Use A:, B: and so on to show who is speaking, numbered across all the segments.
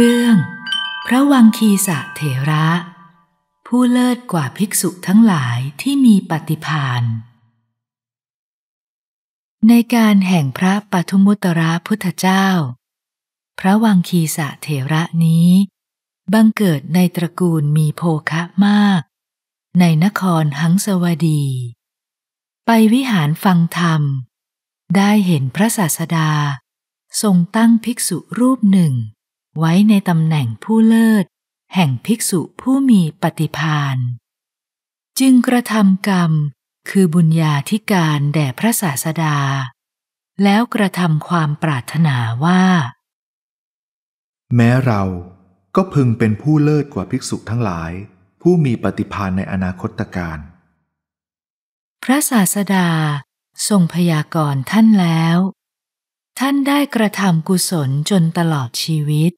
A: เรื่อง พระวังคีสะเถระ ผู้เลิศกว่าภิกษุทั้งหลายที่มีปฏิพานในการแห่งพระปทุมุตระพุทธเจ้า พระวังคีสะเถระนี้ บังเกิดในตระกูลมีโภคะมาก ในนครหังสวดี ไปวิหารฟังธรรม ได้เห็นพระศาสดาทรงตั้งภิกษุรูปหนึ่งไว้ในตำแหน่งผู้เลิศ แห่งภิกษุผู้มีปฏิพานจึงกระทำกรรมคือบุญญาธิการแด่พระศาสดา แล้วกระทำความปรารถนาว่า
B: แม้เราก็พึงเป็นผู้เลิศกว่าภิกษุทั้งหลายผู้มีปฏิพานในอนาคตการ
A: พระศาสดา ทรงพยากรณ์ท่านแล้ว ท่านได้กระทำกุศลจนตลอดชีวิต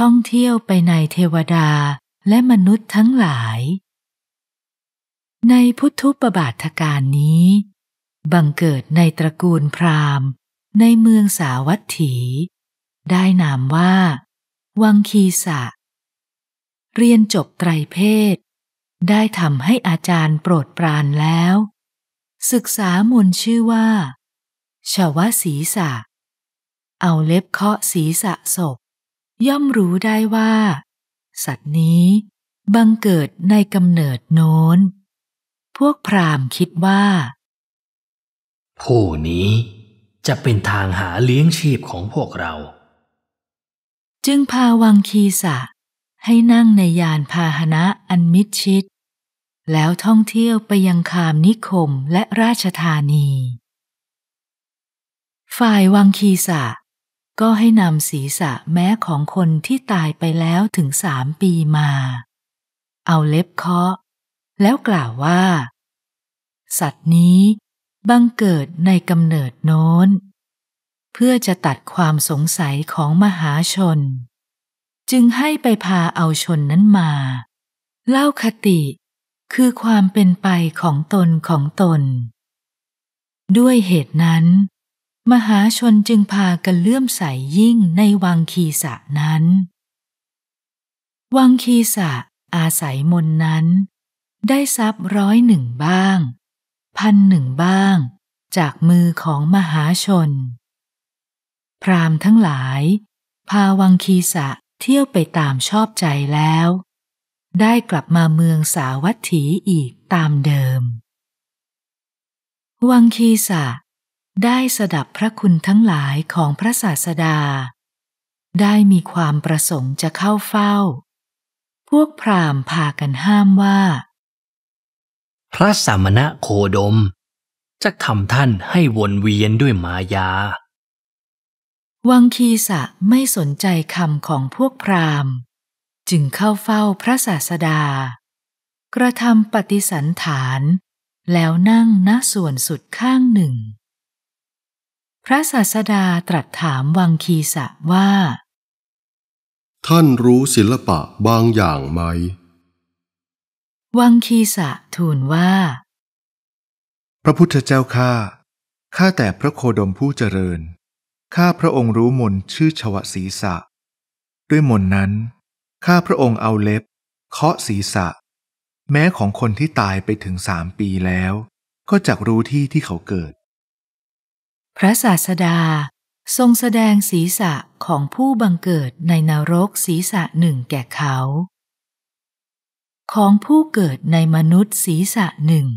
A: ท่องเที่ยวไปในเทวดาและมนุษย์ทั้งหลาย ในพุทธุปบาทการนี้ บังเกิดในตระกูลพราหมณ์ ในเมืองสาวัตถี ได้นามว่า วังคีสะเรียนจบไตรเพศ ได้ทำให้อาจารย์โปรดปรานแล้ว ศึกษามนชื่อว่าชาวศีสะเอาเล็บเคาะศีสะศพย่อมรู้ได้ว่า สัตว์นี้บังเกิดในกำเนิดโน้น พวกพราหมณ์คิดว่า
C: ผู้นี้จะเป็นทางหาเลี้ยงชีพของพวกเรา
A: จึงพาวังคีสะให้นั่งในยานพาหนะอันมิดชิด แล้วท่องเที่ยวไปยังคามนิคมและราชธานี ฝ่ายวังคีสะก็ให้นำศีรษะแม้ของคนที่ตายไปแล้วถึงสามปีมา เอาเล็บเคาะแล้วกล่าวว่า สัตว์นี้บังเกิดในกำเนิดโน้น เพื่อจะตัดความสงสัยของมหาชน จึงให้ไปพาเอาชนนั้นมา เล่าคติคือความเป็นไปของตนของตน ด้วยเหตุนั้นมหาชนจึงพากันเลื่อมใสยยิ่งในวังคีสะนั้น วังคีสะอาศัยมนนั้น ได้ทรัพย์ร้อยหนึ่งบ้าง พันหนึ่งบ้าง จากมือของมหาชน พรามทั้งหลาย พาวังคีสะเที่ยวไปตามชอบใจแล้ว ได้กลับมาเมืองสาวัตถีอีกตามเดิม วังคีสะได้สดับพระคุณทั้งหลายของพระศาสดา ได้มีความประสงค์จะเข้าเฝ้า พวกพราหมณ์พากันห้ามว่า
C: พระสามณะโคดม จะทำท่านให้วนเวียนด้วยมายา
A: วังคีสะไม่สนใจคำของพวกพราหมณ์ จึงเข้าเฝ้าพระศาสดา กระทำปฏิสันฐานแล้วนั่งณส่วนสุดข้างหนึ่งพระศาสดาตรัสถามวังคีสะว่า
C: ท่านรู้ศิลปะบางอย่างไหม
A: วังคีสะทูลว่า
C: พระพุทธเจ้าข้าข้าแต่
B: พระโคดมผู้เจริญ ข้าพระองค์รู้มนชื่อชวศีสะด้วยมนนั้น ข้าพระองค์เอาเล็บเคาะศีระแม้ของคนที่ตายไปถึงสามปีแล้ว ก็จักรู้ที่ที่เขาเกิด
A: พระศาสดาทรงแสดงศีรษะของผู้บังเกิดในนรกศีรษะหนึ่งแก่เขา ของผู้เกิดในมนุษย์ศีรษะหนึ่ง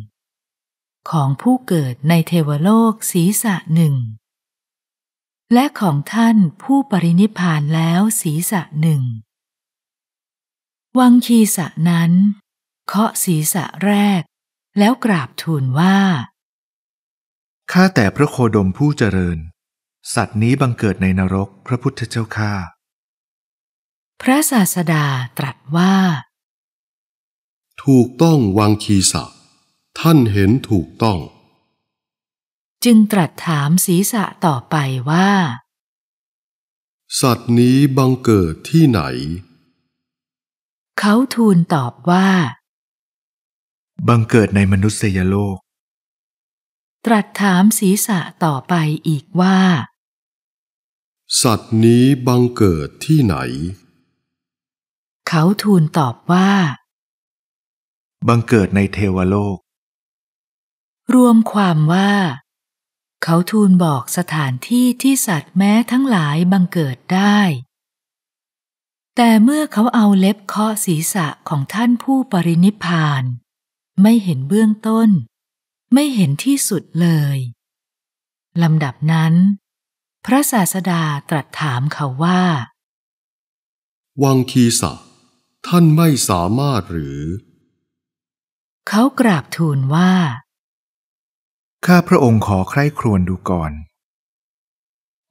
A: ของผู้เกิดในเทวโลกศีรษะหนึ่ง และของท่านผู้ปรินิพานแล้วศีรษะหนึ่ง วังคีสะนั้นเคาะศีรษะแรก แล้วกราบทูลว่า
B: ข้าแต่พระโคดมผู้เจริญ สัตว์นี้บังเกิดในนรกพระพุทธเจ้าข้า
A: พระศาสดาตรัสว่า
C: ถูกต้องวังคีสะท่านเห็นถูกต้อง
A: จึงตรัสถามศีรษะต่อไปว่า
C: สัตว์นี้บังเกิดที่ไหน
A: เขาทูลตอบว่า
C: บังเกิดในมนุษยโลก
A: ตรัสถามศีรษะต่อไปอีกว่า
C: สัตว์นี้บังเกิดที่ไหน
A: เขาทูลตอบว่า
C: บังเกิ
B: ดในเทวโลก
A: รวมความว่า เขาทูลบอกสถานที่ที่สัตว์แม้ทั้งหลายบังเกิดได้ แต่เมื่อเขาเอาเล็บเคาะศีรษะของท่านผู้ปรินิพาน ไม่เห็นเบื้องต้นไม่เห็นที่สุดเลย ลำดับนั้น พระศาสดาตรัสถามเขาว่า
C: วังคีสะ ท่านไม่สามารถหรือ
A: เขากราบทูลว่า
C: ข้าพระองค์ขอใคร่ครวญดูก่
B: อน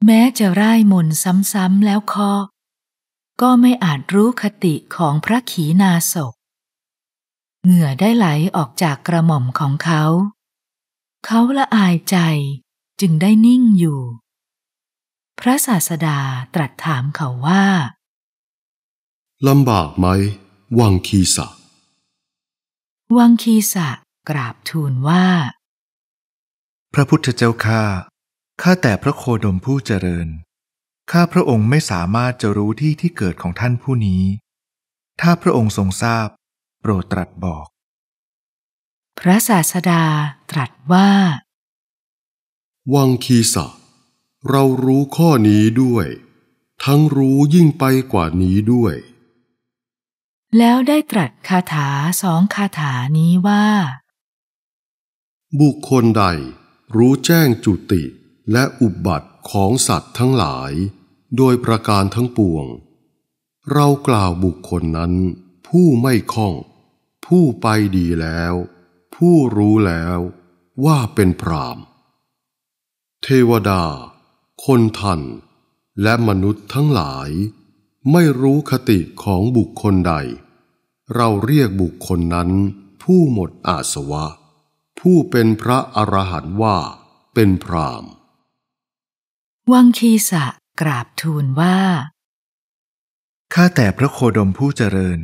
A: แม้จะร่ายมนซ้ำๆแล้วคอก็ไม่อาจรู้คติของพระขีนาศกเหงื่อได้ไหลออกจากกระหม่อมของเขาเขาละอายใจจึงได้นิ่งอยู่ พระศาสดาตรัสถามเขาว่า
C: ลำบากไหมวังคีสะ
A: วังคีสะกราบทูลว่า
C: พระพุทธเจ้าข้า
B: ข้าแต่พระโคดมผู้เจริญ ข้าพระองค์ไม่สามารถจะรู้ที่ที่เกิดของท่านผู้นี้ ถ้าพระองค์ทรงทราบ โปรดตรัสบอก
A: พระศาสดาตรัสว่า
C: วังคีสะ เรารู้ข้อนี้ด้วย ทั้งรู้ยิ่งไปกว่านี้ด้วย
A: แล้วได้ตรัสคาถาสองคาถานี้
C: ว่า บุคคลใดรู้แจ้งจุติและอุบัติของสัตว์ทั้งหลาย โดยประการทั้งปวง เรากล่าวบุคคลนั้น ผู้ไม่คล่องผู้ไปดีแล้วผู้รู้แล้วว่าเป็นพรามเทวดา คนทัน และมนุษย์ทั้งหลาย ไม่รู้คติของบุคคลใด เราเรียกบุคคลนั้นผู้หมดอาสวะ ผู้เป็นพระอรหันต์ว่าเป็นพราม
A: วังคีสะกราบทูลว่า
B: ข้าแต่พระโคดมผู้เจริญ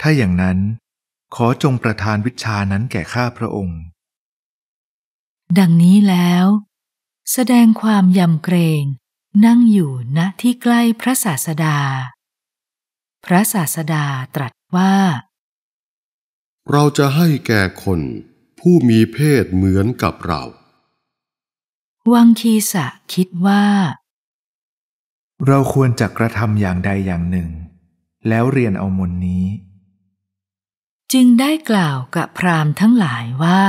B: ถ้าอย่างนั้นขอจงประทานวิชานั้นแก่ข้าพระองค์
A: ดังนี้แล้ว แสดงความยำเกรง นั่งอยู่ณที่ใกล้พระศาสดา พระศาสดาตรัสว่า
C: เราจะให้แก่คนผู้มีเพศเหมือนกับเรา
A: วังคีสะ
B: คิดว่า
C: เราควรจะกระทำอย่างใดอย่างห
B: นึ่ง แล้วเรียนเอามนนี้
A: จึงได้กล่าวกับพราหมณ์ทั้งหลา
B: ยว่า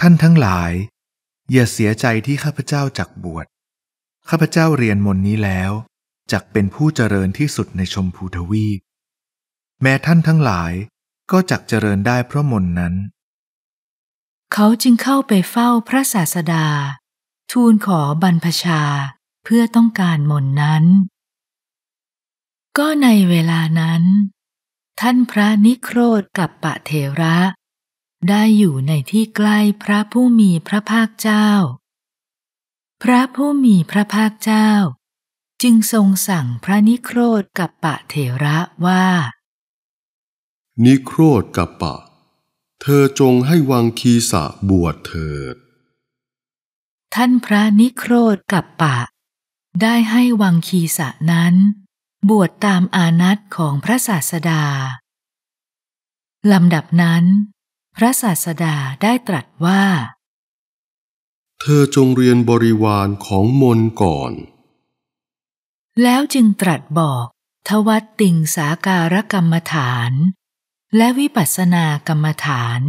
B: ท่านทั้งหลาย อย่าเสียใจที่ข้าพเจ้าจักบวชข้าพเจ้าเรียนมนนี้แล้ว จักเป็นผู้เจริญที่สุดในชมพูทวีปแม้ท่านทั้งหลายก็จักเจริญได้เพราะมนนั้น
A: เขาจึงเข้าไปเฝ้าพระศาสดา ทูลขอบรรพชาเพื่อต้องการมนนั้น ก็ในเวลานั้นท่านพระนิโครธกับปะเทระ ได้อยู่ในที่ใกล้พระผู้มีพระภาคเจ้า พระผู้มีพระภาคเจ้า จึงทรงสั่งพระนิโครธกับปะเทระว่า
C: นิโครธกับปะ เธอจงให้วังคีสะบวชเถิด
A: ท่านพระนิโครธกับปะ ได้ให้วังคีสะนั้นบวชตามอานัตของพระศาสดา ลำดับนั้น พระศาสดาได้ตรัสว่า
C: เธอจงเรียนบริวารของมนก่อน
A: แล้วจึงตรัสบอกทวัตติงสาการกรรมฐาน และวิปัสสนากรรมฐาน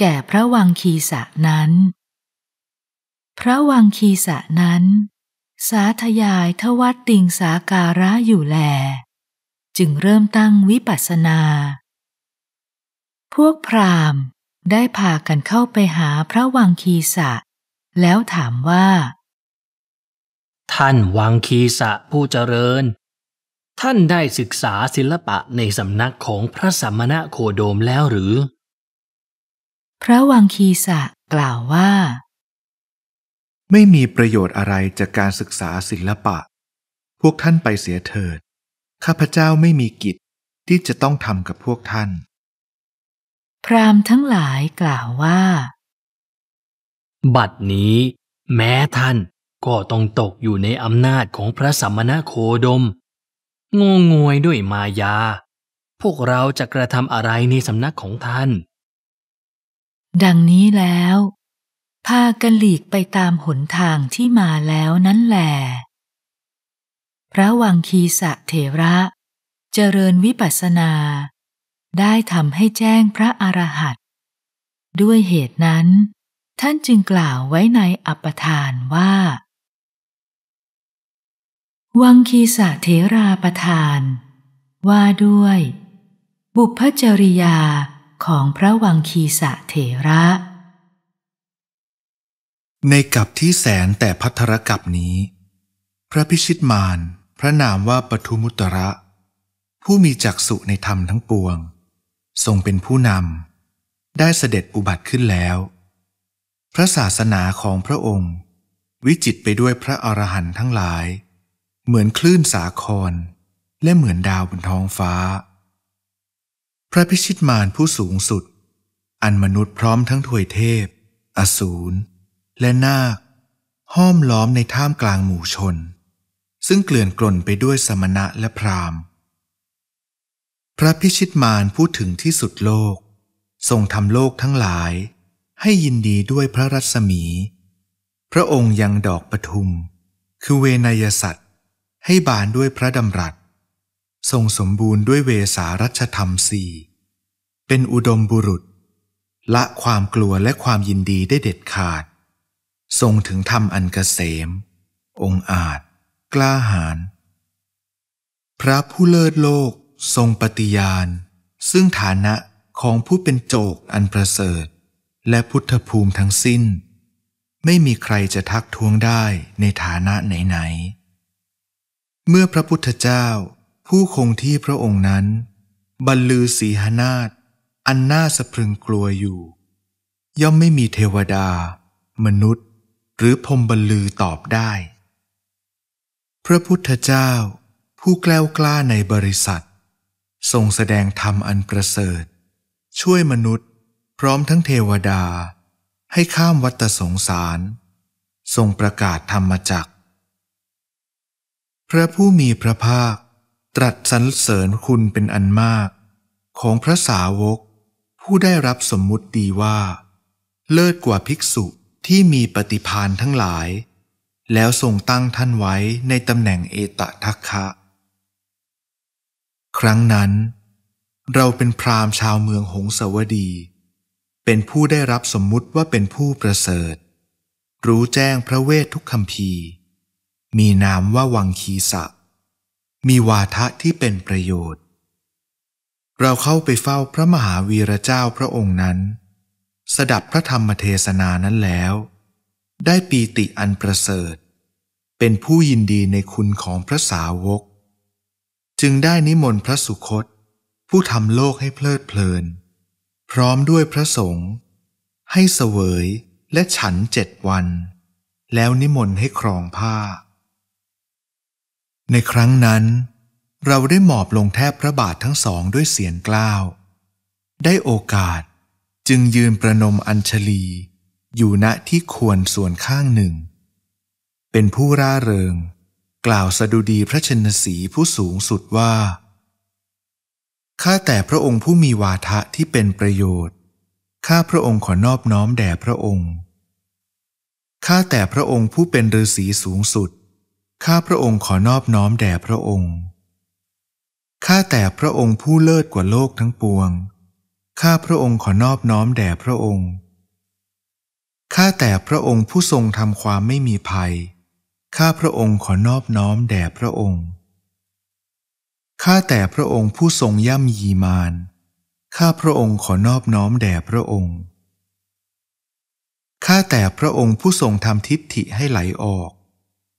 A: แก่พระวังคีสะนั้น พระวังคีสะนั้นสาธยายทวัดติงสาการะอยู่แล จึงเริ่มตั้งวิปัสสนา พวกพราหมณ์ได้พากันเข้าไปหาพระวังคีสะแล้วถามว่า
B: ท่านวังคีสะผู้เจริญ
A: ท่านได้ศึกษาศิลปะในสำนักของพระสัมมณโคโดมแล้วหรือ พระวังคีสะ
B: กล่าวว่าไม่มีประโยชน์อะไรจากการศึกษาศิลปะ พวกท่านไปเสียเถิด ข้าพเจ้าไม่มีกิจที่จะต้องทำกับพวกท่าน
A: พรามทั้งหลายกล่าวว่า
B: บัดนี้แม้ท่านก็ต้องตกอยู่ในอำนาจของพระสัมมณโคดมงงงวยด้วยมายา พวกเราจะกระทำอะไรในสำนักของท่าน
A: ดังนี้แล้วพากันหลีกไปตามหนทางที่มาแล้วนั่นแหลพระวังคีสะเถระเจริญวิปัสสนา ได้ทำให้แจ้งพระอรหันต์ด้วยเหตุนั้น ท่านจึงกล่าวไว้ในอัปทานว่า วังคีสะเถราประทาน ว่าด้วย บุพจริยาของพระวังคีสะเถระ
B: ในกับที่แสนแต่พัทรกับนี้ พระพิชิตมารพระนามว่าปทุมุตระ ผู้มีจักสุในธรรมทั้งปวง ทรงเป็นผู้นำ ได้เสด็จอุบัติขึ้นแล้ว พระศาสนาของพระองค์ วิจิตไปด้วยพระอรหันต์ทั้งหลาย เหมือนคลื่นสาครและเหมือนดาวบนท้องฟ้า พระพิชิตมารผู้สูงสุด อันมนุษย์พร้อมทั้งถวยเทพ อสูรและนาคห้อมล้อมในท่ามกลางหมู่ชน ซึ่งเกลื่อนกล่นไปด้วยสมณะและพราหมณ์ พระพิชิตมารพูดถึงที่สุดโลกทรงทำโลกทั้งหลาย ให้ยินดีด้วยพระรัศมี พระองค์ยังดอกปทุม คือเวนยสัตว์ ให้บานด้วยพระดำรัสทรงสมบูรณ์ด้วยเวสารัชธรรมสี่เป็นอุดมบุรุษ ละความกลัวและความยินดีได้เด็ดขาดทรงถึงธรรมอันกเกษม องอาจ กล้าหาญ พระผู้เลิศโลกทรงปฏิญาณซึ่งฐานะของผู้เป็นโจกอันประเสริฐ และพุทธภูมิทั้งสิ้น ไม่มีใครจะทักท้วงได้ในฐานะไหน ๆ เมื่อพระพุทธเจ้า ผู้คงที่พระองค์นั้นบรรลือสีหนาฏอันน่าสะพรึงกลัวอยู่ ย่อมไม่มีเทวดา มนุษยหรือพมบรรลือตอบได้ พระพุทธเจ้า ผู้แกล้วกล้าในบริษัท ทรงแสดงธรรมอันประเสริฐ ช่วยมนุษย์ พร้อมทั้งเทวดา ให้ข้ามวัฏสงสาร ทรงประกาศธรรมจักพระผู้มีพระภาคตรัสสรรเสริญคุณเป็นอันมาก ของพระสาวก ผู้ได้รับสมมุติดีว่า เลิศกว่าภิกษุที่มีปฏิพานทั้งหลาย แล้วทรงตั้งท่านไว้ในตำแหน่งเอตทัคคะ ครั้งนั้น เราเป็นพราหมณ์ชาวเมืองหงสวดี เป็นผู้ได้รับสมมุติว่าเป็นผู้ประเสริฐ รู้แจ้งพระเวททุกคำพีมีนามว่าวังคีสะ มีวาทะที่เป็นประโยชน์ เราเข้าไปเฝ้าพระมหาวีระเจ้าพระองค์นั้นสดับพระธรรมเทศนานั้นแล้ว ได้ปีติอันประเสริฐ เป็นผู้ยินดีในคุณของพระสาวก จึงได้นิมนต์พระสุคต ผู้ทำโลกให้เพลิดเพลิน พร้อมด้วยพระสงฆ์ให้เสวยและฉันเจ็ดวัน แล้วนิมนต์ให้ครองผ้า ในครั้งนั้น เราได้หมอบลงแทบพระบาททั้งสองด้วยเสียงกล้าว ได้โอกาสจึงยืนประนมอัญชลี อยู่ณที่ควรส่วนข้างหนึ่ง เป็นผู้ร่าเริง กล่าวสดุดีพระชนสีผู้สูงสุดว่าข้าแต่พระองค์ผู้มีวาทะที่เป็นประโยชน์ข้าพระองค์ขอนอบน้อมแด่พระองค์ข้าแต่พระองค์ผู้เป็นฤาษีสูงสุดข้าพระองค์ขอนอบน้อมแด่พระองค์ข้าแต่พระองค์ผู้เลิศกว่าโลกทั้งปวงข้าพระองค์ขอนอบน้อมแด่พระองค์ ข้าแต่พระองค์ผู้ทรงทำความไม่มีภัย ข้าพระองค์ขอนอบน้อมแด่พระองค์ ข้าแต่พระองค์ผู้ทรงย่ำยีมานข้าพระองค์ขอนอบน้อมแด่พระองค์ ข้าแต่พระองค์ผู้ทรงทำทิฏฐิให้ไหลออก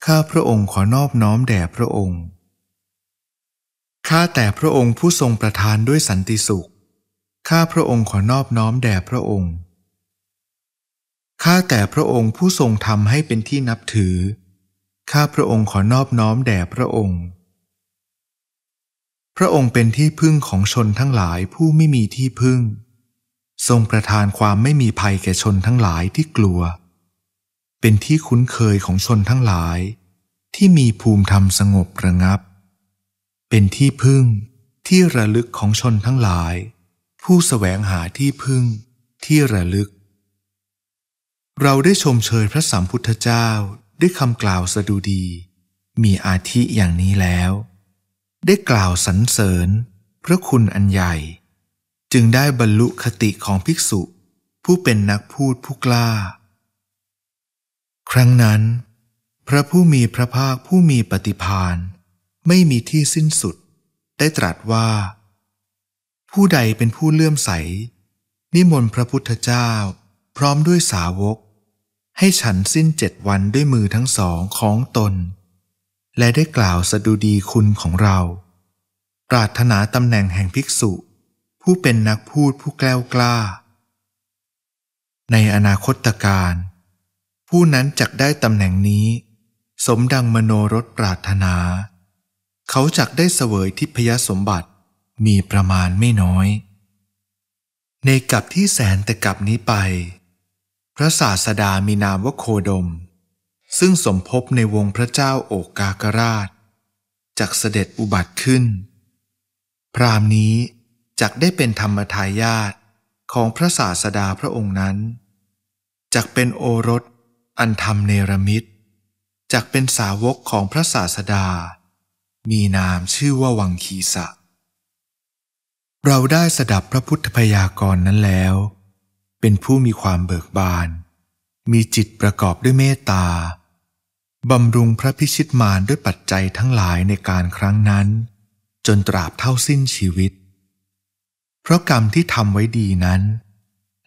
B: ข้าพระองค์ขอนอบน้อมแด่พระองค์ ข้าแต่พระองค์ผู้ทรงประทานด้วยสันติสุขข้าพระองค์ขอนอบน้อมแด่พระองค์ ข้าแต่พระองค์ผู้ทรงทำให้เป็นที่นับถือ ข้าพระองค์ขอนอบน้อมแด่พระองค์ พระองค์เป็นที่พึ่งของชนทั้งหลายผู้ไม่มีที่พึ่ง ทรงประทานความไม่มีภัยแก่ชนทั้งหลายที่กลัว เป็นที่คุ้นเคยของชนทั้งหลาย ที่มีภูมิธรรมสงบระงับ เป็นที่พึ่งที่ระลึกของชนทั้งหลายผู้สแสวงหาที่พึ่งที่ระลึก เราได้ชมเชยพระสัมพุทธเจ้าด้วยคำกล่าวสดุดีมีอาธิอย่างนี้แล้ว ได้กล่าวสรรเสริญพระคุณอันใหญ่ จึงได้บรรลุคติของภิกษุผู้เป็นนักพูดผู้กล้า ครั้งนั้น พระผู้มีพระภาคผู้มีปฏิพานไม่มีที่สิ้นสุด ได้ตรัสว่าผู้ใดเป็นผู้เลื่อมใส นิมนต์พระพุทธเจ้าพร้อมด้วยสาวก ให้ฉันสิ้นเจ็ดวันด้วยมือทั้งสองของตน และได้กล่าวสดุดีคุณของเรา ปรารถนาตำแหน่งแห่งภิกษุ ผู้เป็นนักพูดผู้แกล้วกล้า ในอนาคตการ ผู้นั้นจักได้ตำแหน่งนี้ สมดังมโนรสปรารถนา เขาจักได้เสวยทิพยสมบัติมีประมาณไม่น้อย ในกับที่แสนแต่กับนี้ไป พระศาสดามีนามว่าโคดม ซึ่งสมภพในวงพระเจ้าโอกากราชจากเสด็จอุบัติขึ้น พรามนี้จักได้เป็นธรรมทายาทของพระศาสดาพระองค์นั้นจักเป็นโอรส อันธรรมเนรมิตรจักเป็นสาวกของพระศาสดา มีนามชื่อว่าวังคีสะเราได้สดับพระพุทธพยากรณ์นั้นแล้ว เป็นผู้มีความเบิกบาน มีจิตประกอบด้วยเมตตา บำรุงพระพิชิตมารด้วยปัจจัยทั้งหลายในการครั้งนั้น จนตราบเท่าสิ้นชีวิต เพราะกรรมที่ทำไว้ดีนั้น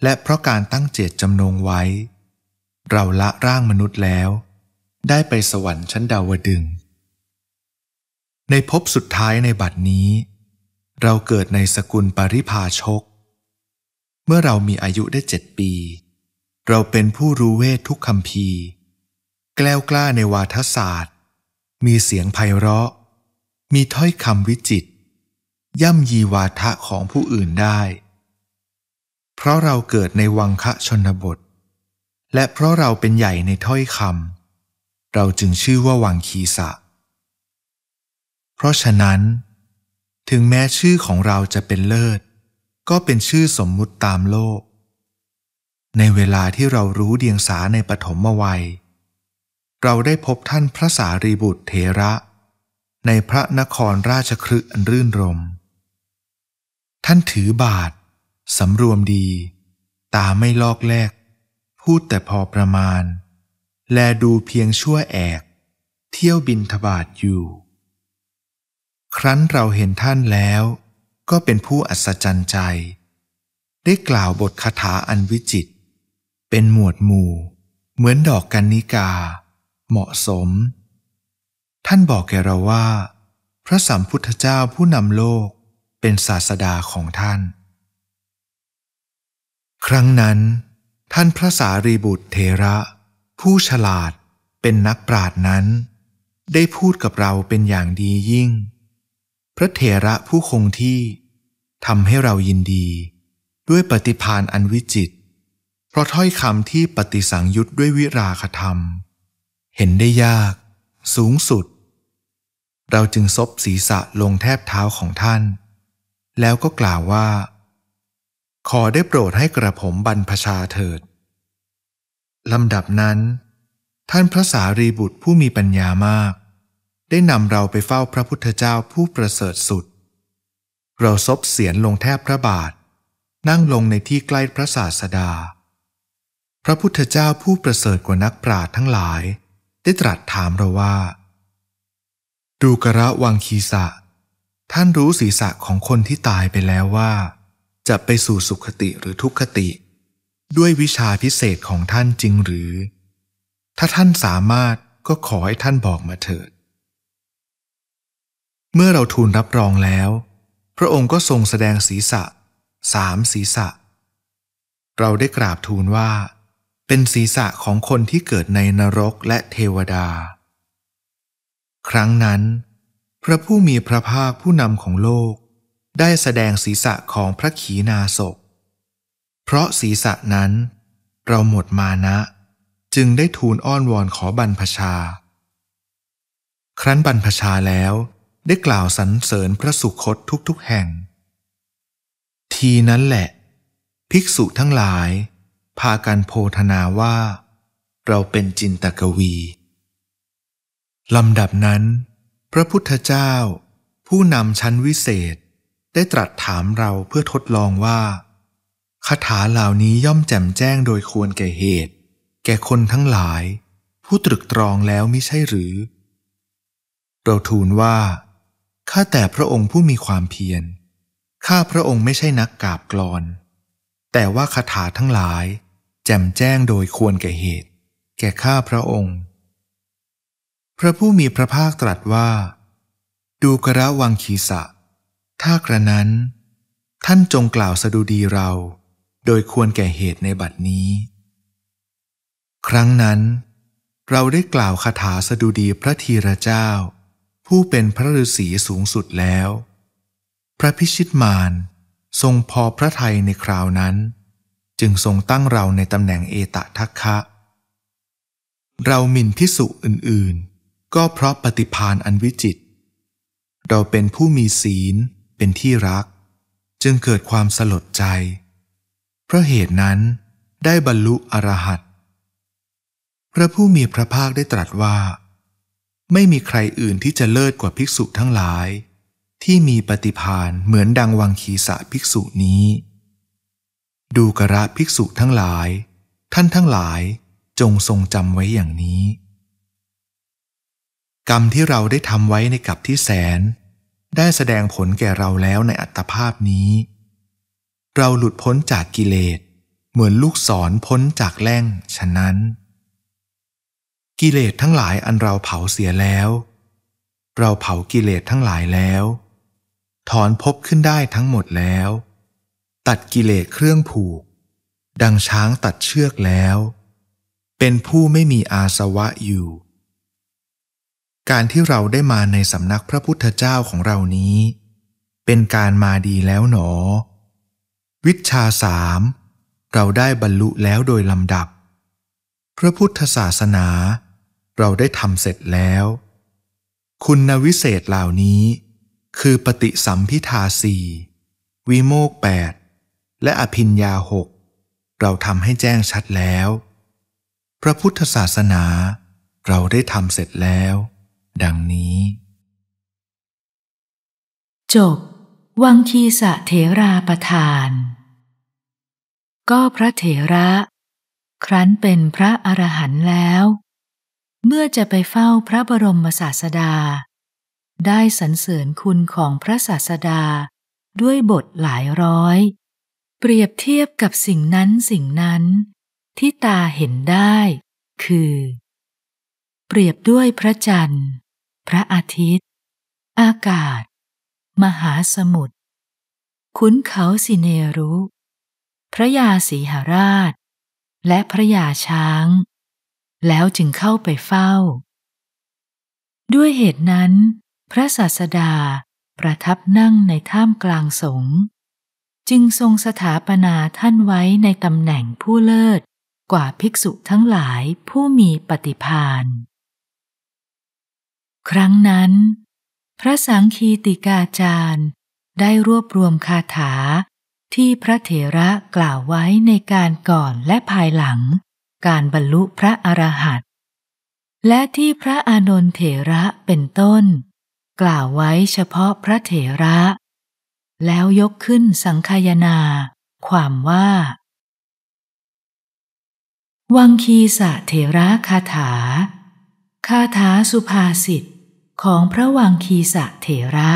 B: และเพราะการตั้งเจตจำนงไว้ เราละร่างมนุษย์แล้ว ได้ไปสวรรค์ชั้นดาวดึง ในภพสุดท้ายในบัดนี้เราเกิดในสกุลปริพาชก เมื่อเรามีอายุได้เจ็ดปี เราเป็นผู้รู้เวททุกคำพี แกล้วกล้าในวาทศาสตร์ มีเสียงไพเราะ มีถ้อยคำวิจิต ย่ำยีวาทะของผู้อื่นได้ เพราะเราเกิดในวังคะชนบท และเพราะเราเป็นใหญ่ในถ้อยคำ เราจึงชื่อว่าวังคีสะเพราะฉะนั้นถึงแม้ชื่อของเราจะเป็นเลิศ ก็เป็นชื่อสมมุติตามโลก ในเวลาที่เรารู้เดียงสาในปฐมวัย เราได้พบท่านพระสารีบุตรเถระ ในพระนครราชครึอันรื่นรม ท่านถือบาท สำรวมดี ตาไม่ลอกแลก พูดแต่พอประมาณ แลดูเพียงชั่วแอก เที่ยวบินทบาทอยู่ครั้นเราเห็นท่านแล้วก็เป็นผู้อัศจรรย์ใจ ได้กล่าวบทคาถาอันวิจิต เป็นหมวดหมู่ เหมือนดอกกันนิกา เหมาะสม ท่านบอกแกเราว่า พระสัมพุทธเจ้าผู้นำโลกเป็นศาสดาของท่าน ครั้งนั้นท่านพระสารีบุตรเทระ ผู้ฉลาดเป็นนักปราดนั้น ได้พูดกับเราเป็นอย่างดียิ่งพระเถระผู้คงที่ทำให้เรายินดี ด้วยปฏิพานอันวิจิต เพราะถ้อยคำที่ปฏิสังยุตด้วยวิราคธรรม เห็นได้ยากสูงสุด เราจึงซบศีรษะลงแทบเท้าของท่าน แล้วก็กล่าวว่า ขอได้โปรดให้กระผมบรรพชาเถิดลำดับนั้น ท่านพระสารีบุตรผู้มีปัญญามากได้นำเราไปเฝ้าพระพุทธเจ้าผู้ประเสริฐสุด เราซบเสียนลงแทบพระบาท นั่งลงในที่ใกล้พระศาสดา พระพุทธเจ้าผู้ประเสริฐกว่านักปราชญ์ทั้งหลาย ได้ตรัสถามเราว่าดูกระวังคีสะท่านรู้ศีรษะของคนที่ตายไปแล้วว่า จะไปสู่สุขติหรือทุกขติ ด้วยวิชาพิเศษของท่านจริงหรือ ถ้าท่านสามารถก็ขอให้ท่านบอกมาเถิดเมื่อเราทูลรับรองแล้ว พระองค์ก็ทรงแสดงศีรษะสามศีรษะ เราได้กราบทูลว่า เป็นศีรษะของคนที่เกิดในนรกและเทวดา ครั้งนั้น พระผู้มีพระภาคผู้นำของโลกได้แสดงศีรษะของพระขีนาศก เพราะศีรษะนั้น เราหมดมานะ จึงได้ทูลอ้อนวอนขอบรรพชา ครั้นบรรพชาแล้วได้กล่าวสรรเสริญพระสุคตทุกๆแห่ง ทีนั้นแหละ ภิกษุทั้งหลาย พากันโพธนาว่า เราเป็นจินตกวี ลำดับนั้น พระพุทธเจ้า ผู้นำชั้นวิเศษได้ตรัสถามเราเพื่อทดลองว่าคาถาเหล่านี้ย่อมแจ่มแจ้งโดยควรแก่เหตุ แก่คนทั้งหลายผู้ตรึกตรองแล้วมิใช่หรือ เราทูลว่าข้าแต่พระองค์ผู้มีความเพียร ข้าพระองค์ไม่ใช่นักกาบกรอน แต่ว่าคาถาทั้งหลาย แจ่มแจ้งโดยควรแก่เหตุ แก่ข้าพระองค์ พระผู้มีพระภาคตรัสว่า ดูกระวังคีสะถ้ากระนั้น ท่านจงกล่าวสดุดีเรา โดยควรแก่เหตุในบัดนี้ ครั้งนั้น เราได้กล่าวคาถาสดุดีพระธีระเจ้าผู้เป็นพระฤาษีสูงสุดแล้ว พระพิชิตมารทรงพอพระทัยในคราวนั้น จึงทรงตั้งเราในตำแหน่งเอตะทักคะ เราหมิ่นพิสุอื่นๆ ก็เพราะปฏิพานอันวิจิต เราเป็นผู้มีศีลเป็นที่รัก จึงเกิดความสลดใจ เพราะเหตุนั้นได้บรรลุอรหัตพระผู้มีพระภาคได้ตรัสว่าไม่มีใครอื่นที่จะเลิศกว่าภิกษุทั้งหลาย ที่มีปฏิพานเหมือนดังวังคีสะภิกษุนี้ ดูกระภิกษุทั้งหลาย ท่านทั้งหลาย จงทรงจำไว้อย่างนี้ กรรมที่เราได้ทำไว้ในกับที่แสน ได้แสดงผลแก่เราแล้วในอัตภาพนี้ เราหลุดพ้นจากกิเลสเหมือนลูกศรพ้นจากแร่ง ฉะนั้นกิเลสทั้งหลายอันเราเผาเสียแล้ว เราเผากิเลสทั้งหลายแล้วถอนพบขึ้นได้ทั้งหมดแล้ว ตัดกิเลสเครื่องผูก ดังช้างตัดเชือกแล้ว เป็นผู้ไม่มีอาสวะอยู่ การที่เราได้มาในสำนักพระพุทธเจ้าของเรานี้ เป็นการมาดีแล้วหนอ วิชาสามเราได้บรรลุแล้วโดยลำดับพระพุทธศาสนา เราได้ทำเสร็จแล้ว คุณวิเศษเหล่านี้ คือปฏิสัมพิทาสีวิโมกแปดและอภินยาหกเราทำให้แจ้งชัดแล้ว พระพุทธศาสนาเราได้ทำเสร็จแล้ว ดังนี้
A: จบ วังคีสะเถราประทาน ก็พระเถระครั้นเป็นพระอรหันต์แล้ว เมื่อจะไปเฝ้าพระบรมศาสดา ได้สรรเสริญคุณของพระศาสดาด้วยบทหลายร้อย เปรียบเทียบกับสิ่งนั้นสิ่งนั้น ที่ตาเห็นได้คือ เปรียบด้วยพระจันทร์ พระอาทิตย์ อากาศ มหาสมุทรคุ้นเขาสิเนรุ พระยาสีหราชและพระยาช้าง แล้วจึงเข้าไปเฝ้า ด้วยเหตุนั้น พระศาสดาประทับนั่งในถ้ำกลางสงฆ์จึงทรงสถาปนาท่านไว้ในตำแหน่งผู้เลิศกว่าภิกษุทั้งหลายผู้มีปฏิพานครั้งนั้น พระสังคีติกาจารย์ ได้รวบรวมคาถาที่พระเถระกล่าวไว้ในการก่อนและภายหลังการบรรลุพระอรหันต์และที่พระอานนท์เถระเป็นต้น กล่าวไว้เฉพาะพระเถระ แล้วยกขึ้นสังคายนา ความว่า วังคีสะเถระคาถาคาถาสุภาษิตของพระวังคีสะเถระ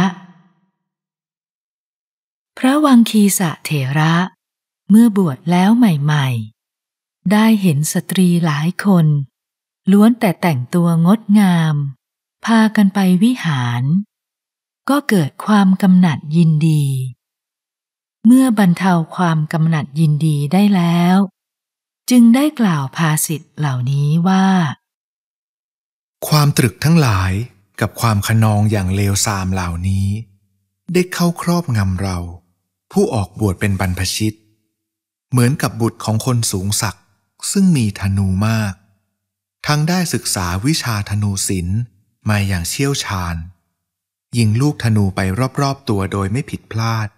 A: พระวังคีสะเถระ เมื่อบวชแล้วใหม่ๆ ได้เห็นสตรีหลายคน ล้วนแต่แต่งตัวงดงาม พากันไปวิหาร ก็เกิดความกำหนัดยินดี เมื่อบรรเทาความกำหนัดยินดีได้แล้ว จึงได้กล่าวภาษิตเหล่านี้ว่า
B: ความตรึกทั้งหลายกับความขนองอย่างเลวทรามเหล่านี้ ได้เข้าครอบงำเราผู้ออกบวชเป็นบรรพชิต เหมือนกับบุตรของคนสูงศักดิ์ซึ่งมีธนูมาก ทั้งได้ศึกษาวิชาธนูศิลป์มาอย่างเชี่ยวชาญยิงลูกธนูไปรอบๆ ตัวโดยไม่ผิดพลาด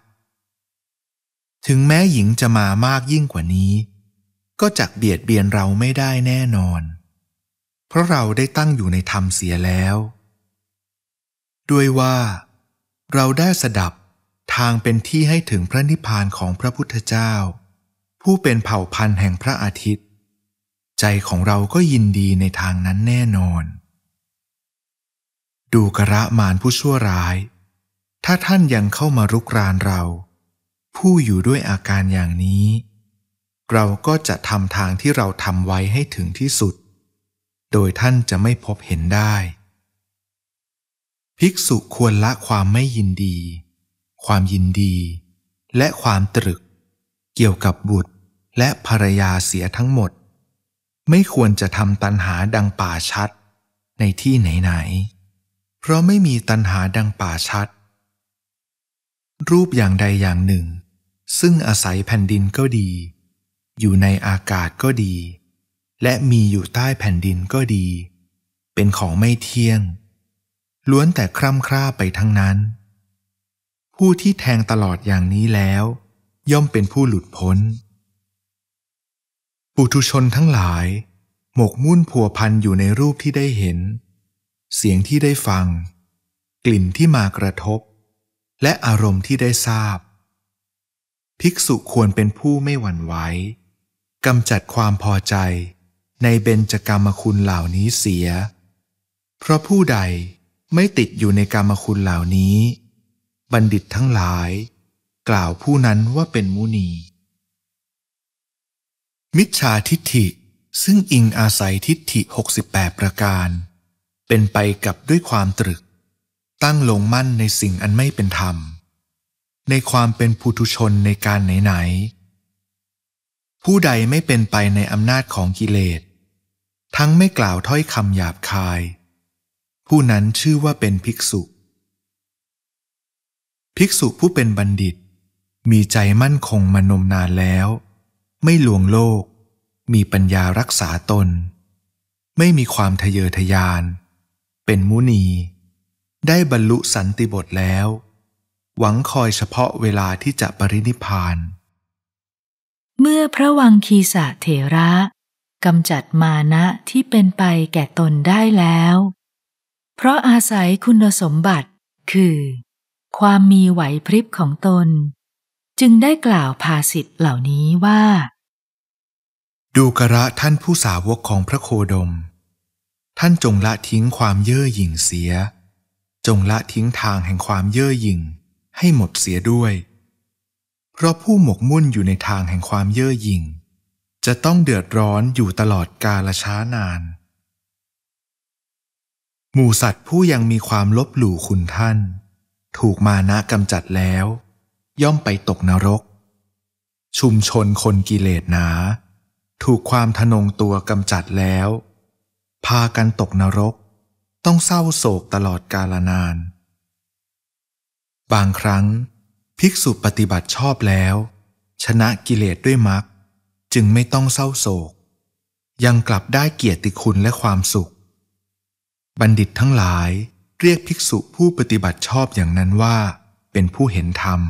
B: ถึงแม้หญิงจะมามากยิ่งกว่านี้ ก็จักเบียดเบียนเราไม่ได้แน่นอน เพราะเราได้ตั้งอยู่ในธรรมเสียแล้ว ด้วยว่าเราได้สดับทางเป็นที่ให้ถึงพระนิพพานของพระพุทธเจ้า ผู้เป็นเผ่าพันธุ์แห่งพระอาทิตย์ ใจของเราก็ยินดีในทางนั้นแน่นอน ดูกระมานผู้ชั่วร้าย ถ้าท่านยังเข้ามารุกรานเรา ผู้อยู่ด้วยอาการอย่างนี้ เราก็จะทำทางที่เราทำไว้ให้ถึงที่สุด โดยท่านจะไม่พบเห็นได้ ภิกษุควรละความไม่ยินดีความยินดี และความตรึก เกี่ยวกับบุตรและภรรยาเสียทั้งหมด ไม่ควรจะทำตันหาดังป่าชัด ในที่ไหนๆเพราะไม่มีตันหาดังป่าชัด รูปอย่างใดอย่างหนึ่ง ซึ่งอาศัยแผ่นดินก็ดี อยู่ในอากาศก็ดี และมีอยู่ใต้แผ่นดินก็ดี เป็นของไม่เที่ยง ล้วนแต่คร่ำคร่าไปทั้งนั้นผู้ที่แทงตลอดอย่างนี้แล้ว ย่อมเป็นผู้หลุดพ้น ปุถุชนทั้งหลายหมกมุ่นผัวพันอยู่ในรูปที่ได้เห็น เสียงที่ได้ฟัง กลิ่นที่มากระทบ และอารมณ์ที่ได้ทราบ ภิกษุควรเป็นผู้ไม่หวั่นไหวกำจัดความพอใจในเบญจกรรมคุณเหล่านี้เสีย เพราะผู้ใดไม่ติดอยู่ในกรรมคุณเหล่านี้บัณฑิตทั้งหลาย กล่าวผู้นั้นว่าเป็นมุนีมิจฉาทิฏฐิซึ่งอิงอาศัยทิฏฐิ 68 ประการ เป็นไปกับด้วยความตรึก ตั้งลงมั่นในสิ่งอันไม่เป็นธรรม ในความเป็นผู้ทุชนในการไหนๆผู้ใดไม่เป็นไปในอำนาจของกิเลส ทั้งไม่กล่าวถ้อยคำหยาบคาย ผู้นั้นชื่อว่าเป็นภิกษุภิกษุผู้เป็นบัณฑิต มีใจมั่นคงมานมนานแล้ว ไม่หลวงโลก มีปัญญารักษาตน ไม่มีความทะเยอทะยาน เป็นมุนี ได้บรรลุสันติบทแล้ว หวังคอยเฉพาะเวลาที่จะปรินิพาน
A: เมื่อพระวังคีสะเถระกำจัดมานะที่เป็นไปแก่ตนได้แล้ว เพราะอาศัยคุณสมบัติคือความมีไหวพริบของตน จึงได้กล่าวภาษิตเหล่านี้ว่า
B: ดูกระท่านผู้สาวกของพระโคดม ท่านจงละทิ้งความเย่อหยิ่งเสีย จงละทิ้งทางแห่งความเย่อหยิ่งให้หมดเสียด้วย เพราะผู้หมกมุ่นอยู่ในทางแห่งความเย่อหยิ่งจะต้องเดือดร้อนอยู่ตลอดกาลช้านาน หมู่สัตว์ผู้ยังมีความลบหลู่คุณท่านถูกมานะกำจัดแล้ว ย่อมไปตกนรก ชุมชนคนกิเลสหนา ถูกความทนงตัวกำจัดแล้ว พากันตกนรกต้องเศร้าโศกตลอดกาลนาน บางครั้งภิกษุปฏิบัติชอบแล้ว ชนะกิเลสด้วยมรรคจึงไม่ต้องเศร้าโศก ยังกลับได้เกียรติคุณและความสุข บัณฑิตทั้งหลายเรียกภิกษุผู้ปฏิบัติชอบอย่างนั้นว่าเป็นผู้เห็นธรรม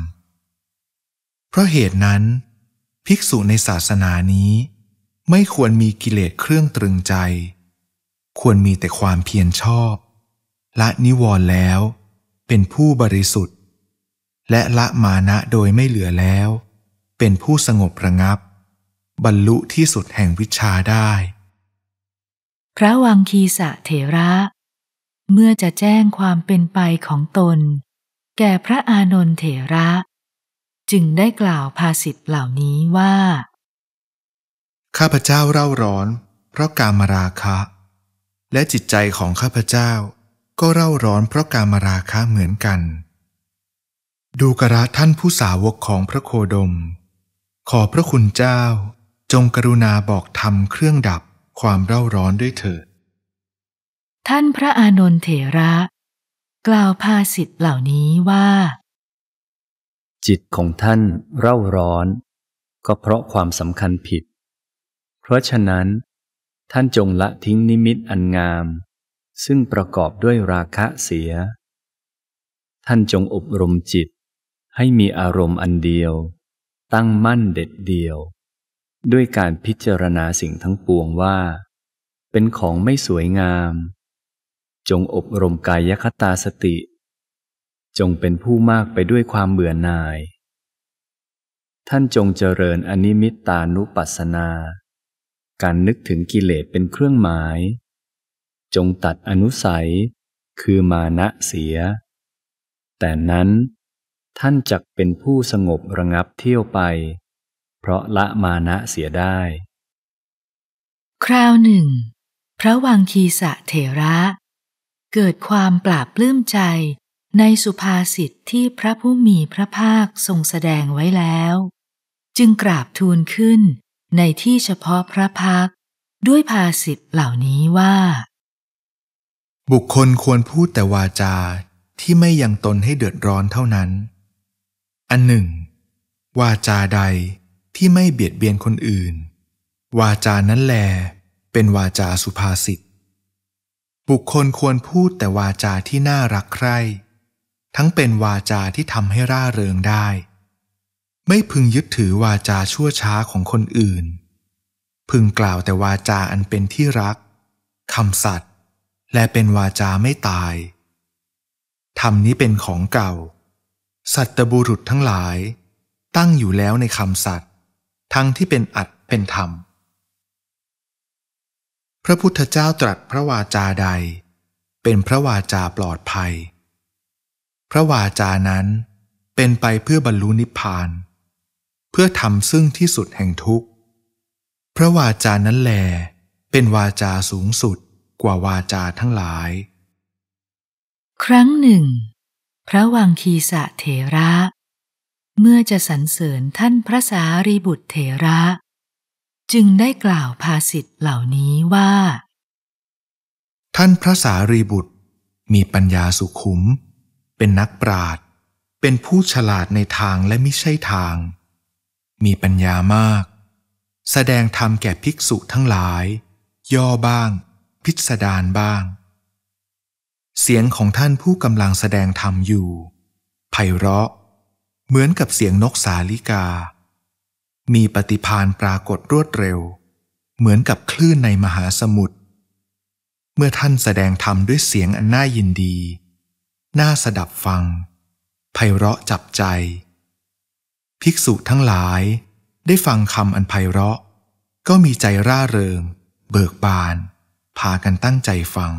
B: เพราะเหตุนั้น ภิกษุในศาสนานี้ ไม่ควรมีกิเลสเครื่องตรึงใจ ควรมีแต่ความเพียรชอบ ละนิวรณ์แล้ว เป็นผู้บริสุทธิ์ และละมานะโดยไม่เหลือแล้ว เป็นผู้สงบระงับ บรรลุที่สุดแห่งวิชาได้
A: พระวังคีสะเถระเมื่อจะแจ้งความเป็นไปของตนแก่พระอานนทเถระ จึงได้กล่าวภาษิตเหล่านี้ว่า
B: ข้าพเจ้าเร่าร้อนเพราะการมราคะ และจิตใจของข้าพเจ้าก็เร่าร้อนเพราะการมราคะเหมือนกัน ดูกระท่านผู้สาวกของพระโคดม ขอพระคุณเจ้าจงกรุณาบอกทำเครื่องดับความเร่าร้อนด้วยเถิด
A: ท่านพระอานนท์เถระ กล่าวภาสิทธ์เหล่านี้ว่า
C: จิตของท่านเร่าร้อน ก็เพราะความสำคัญผิด เพราะฉะนั้น ท่านจงละทิ้งนิมิตอันงาม ซึ่งประกอบด้วยราคะเสีย ท่านจงอบรมจิตให้มีอารมณ์อันเดียว ตั้งมั่นเด็ดเดียว ด้วยการพิจารณาสิ่งทั้งปวงว่า เป็นของไม่สวยงามจงอบรมกายคตาสติ จงเป็นผู้มากไปด้วยความเบื่อหน่าย ท่านจงเจริญอนิมิตตานุปัสสนา การนึกถึงกิเลสเป็นเครื่องหมาย จงตัดอนุสัยคือมานะเสีย แต่นั้นท่านจักเป็นผู้สงบระงับเที่ยวไป เพราะละมานะเสียได้
A: คราวหนึ่ง พระวังคีสะเถระเกิดความปราบปลื้มใจในสุภาษิตที่พระผู้มีพระภาคทรงแสดงไว้แล้ว จึงกราบทูลขึ้นในที่เฉพาะพระพักด้วยภาษิตเหล่านี้ว่า
B: บุคคลควรพูดแต่วาจาที่ไม่ยังตนให้เดือดร้อนเท่านั้น อันหนึ่ง วาจาใดที่ไม่เบียดเบียนคนอื่น วาจานั้นแลเป็นวาจาสุภาษิตบุคคลควรพูดแต่วาจาที่น่ารักใคร่ทั้งเป็นวาจาที่ทำให้ร่าเริงได้ ไม่พึงยึดถือวาจาชั่วช้าของคนอื่น พึงกล่าวแต่วาจาอันเป็นที่รักคำสัตย์และเป็นวาจาไม่ตาย ธรรมนี้เป็นของเก่า สัตบุรุษทั้งหลาย ตั้งอยู่แล้วในคำสัตย์ทั้งที่เป็นอัดเป็นธรรมพระพุทธเจ้าตรัสพระวาจาใด เป็นพระวาจาปลอดภัย พระวาจานั้นเป็นไปเพื่อบรรลุนิพพาน เพื่อทำซึ่งที่สุดแห่งทุกข์ พระวาจานั้นแล เป็นวาจาสูงสุดกว่าวาจาทั้งหลาย
A: ครั้งหนึ่ง พระวังคีสะเถระ เมื่อจะสรรเสริญท่านพระสารีบุตรเถระจึงได้กล่าวภาสิทธ์เหล่านี้ว่า
B: ท่านพระสารีบุตร มีปัญญาสุขุม เป็นนักปราดเป็นผู้ฉลาดในทางและไม่ใช่ทาง มีปัญญามาก แสดงธรรมแก่ภิกษุทั้งหลาย ย่อบ้างพิสดารบ้าง เสียงของท่านผู้กำลังแสดงธรรมอยู่ไพเราะ เหมือนกับเสียงนกสาลิกามีปฏิพานปรากฏรวดเร็ว เหมือนกับคลื่นในมหาสมุทรเมื่อท่านแสดงธรรมด้วยเสียงอันน่ายินดี น่าสดับฟังไพเราะจับใจ ภิกษุทั้งหลายได้ฟังคำอันไพเราะ ก็มีใจร่าเริงเบิกบาน พากันตั้งใจฟัง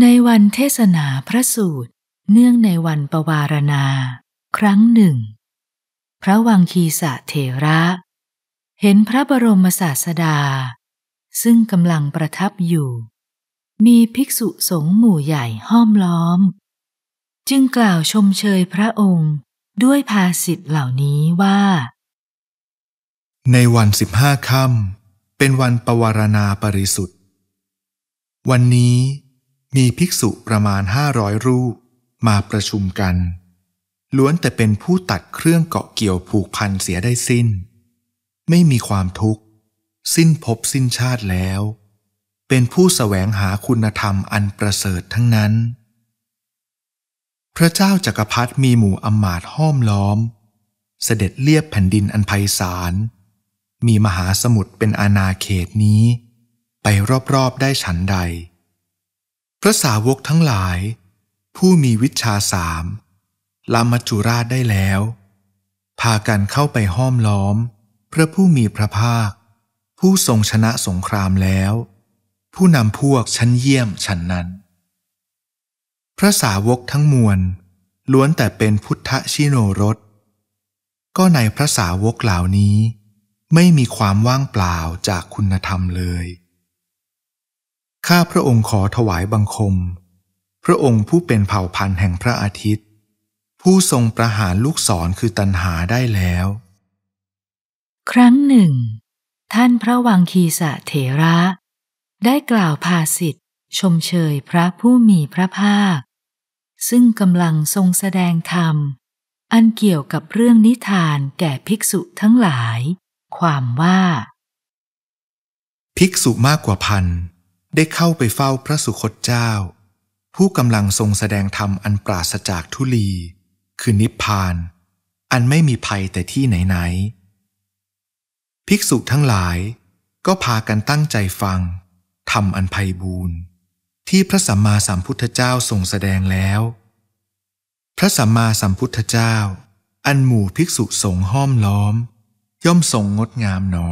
A: ในวันเทศนาพระสูตร เนื่องในวันปวารณา ครั้งหนึ่งพระวังคีสะเถระ เห็นพระบรมศาสดา ซึ่งกำลังประทับอยู่ มีภิกษุสงฆ์หมู่ใหญ่ห้อมล้อม จึงกล่าวชมเชยพระองค์ด้วยภาษิตเหล่านี้ว่า
B: ในวันสิบห้าค่ำเป็นวันปวารณาปริสุทธิ์ วันนี้มีภิกษุประมาณห้าร้อยรูปมาประชุมกันล้วนแต่เป็นผู้ตัดเครื่องเกาะเกี่ยวผูกพันเสียได้สิ้น ไม่มีความทุกข์ สิ้นภพสิ้นชาติแล้ว เป็นผู้สแสวงหาคุณธรรมอันประเสริฐทั้งนั้น พระเจ้าจากักรพรรดิมีหมู่อมาตห้อมล้อม เสด็จเลียบแผ่นดินอันไพศาล มีมหาสมุทรเป็นอาณาเขตนี้ไปรอบๆได้ฉันใด พระสาวกทั้งหลาย ผู้มีวิชาสามลามัจจุราชได้แล้ว พากันเข้าไปห้อมล้อม พระผู้มีพระภาค ผู้ทรงชนะสงครามแล้ว ผู้นำพวกชั้นเยี่ยมชั้นนั้น พระสาวกทั้งมวลล้วนแต่เป็นพุทธชิโนรสก็ในพระสาวกเหล่านี้ ไม่มีความว่างเปล่าจากคุณธรรมเลย ข้าพระองค์ขอถวายบังคม พระองค์ผู้เป็นเผ่าพันธุ์แห่งพระอาทิตย์ผู้ทรงประหารลูกศรคือตันหาได้แล้ว
A: ครั้งหนึ่งท่านพระวังคีสะเถระ ได้กล่าวภาสิทธิชมเชยพระผู้มีพระภาค ซึ่งกำลังทรงแสดงธรรม อันเกี่ยวกับเรื่องนิทานแก่ภิกษุทั้งหลาย ค
B: วามว่า ภิกษุมากกว่าพันได้เข้าไปเฝ้าพระสุคตเจ้า ผู้กำลังทรงแสดงธรรมอันปราศจากทุลีคือนิพพาน อันไม่มีภัยแต่ที่ไหนๆภิกษุทั้งหลาย ก็พากันตั้งใจฟังทำมอันภัยบูรณ์ ที่พระสัมมาสัมพุทธเจ้าทรงแสดงแล้ว พระสัมมาสัมพุทธเจ้า อันหมู่ภิกษุสงห้อมล้อม ย่อมทรงงดงามหนอ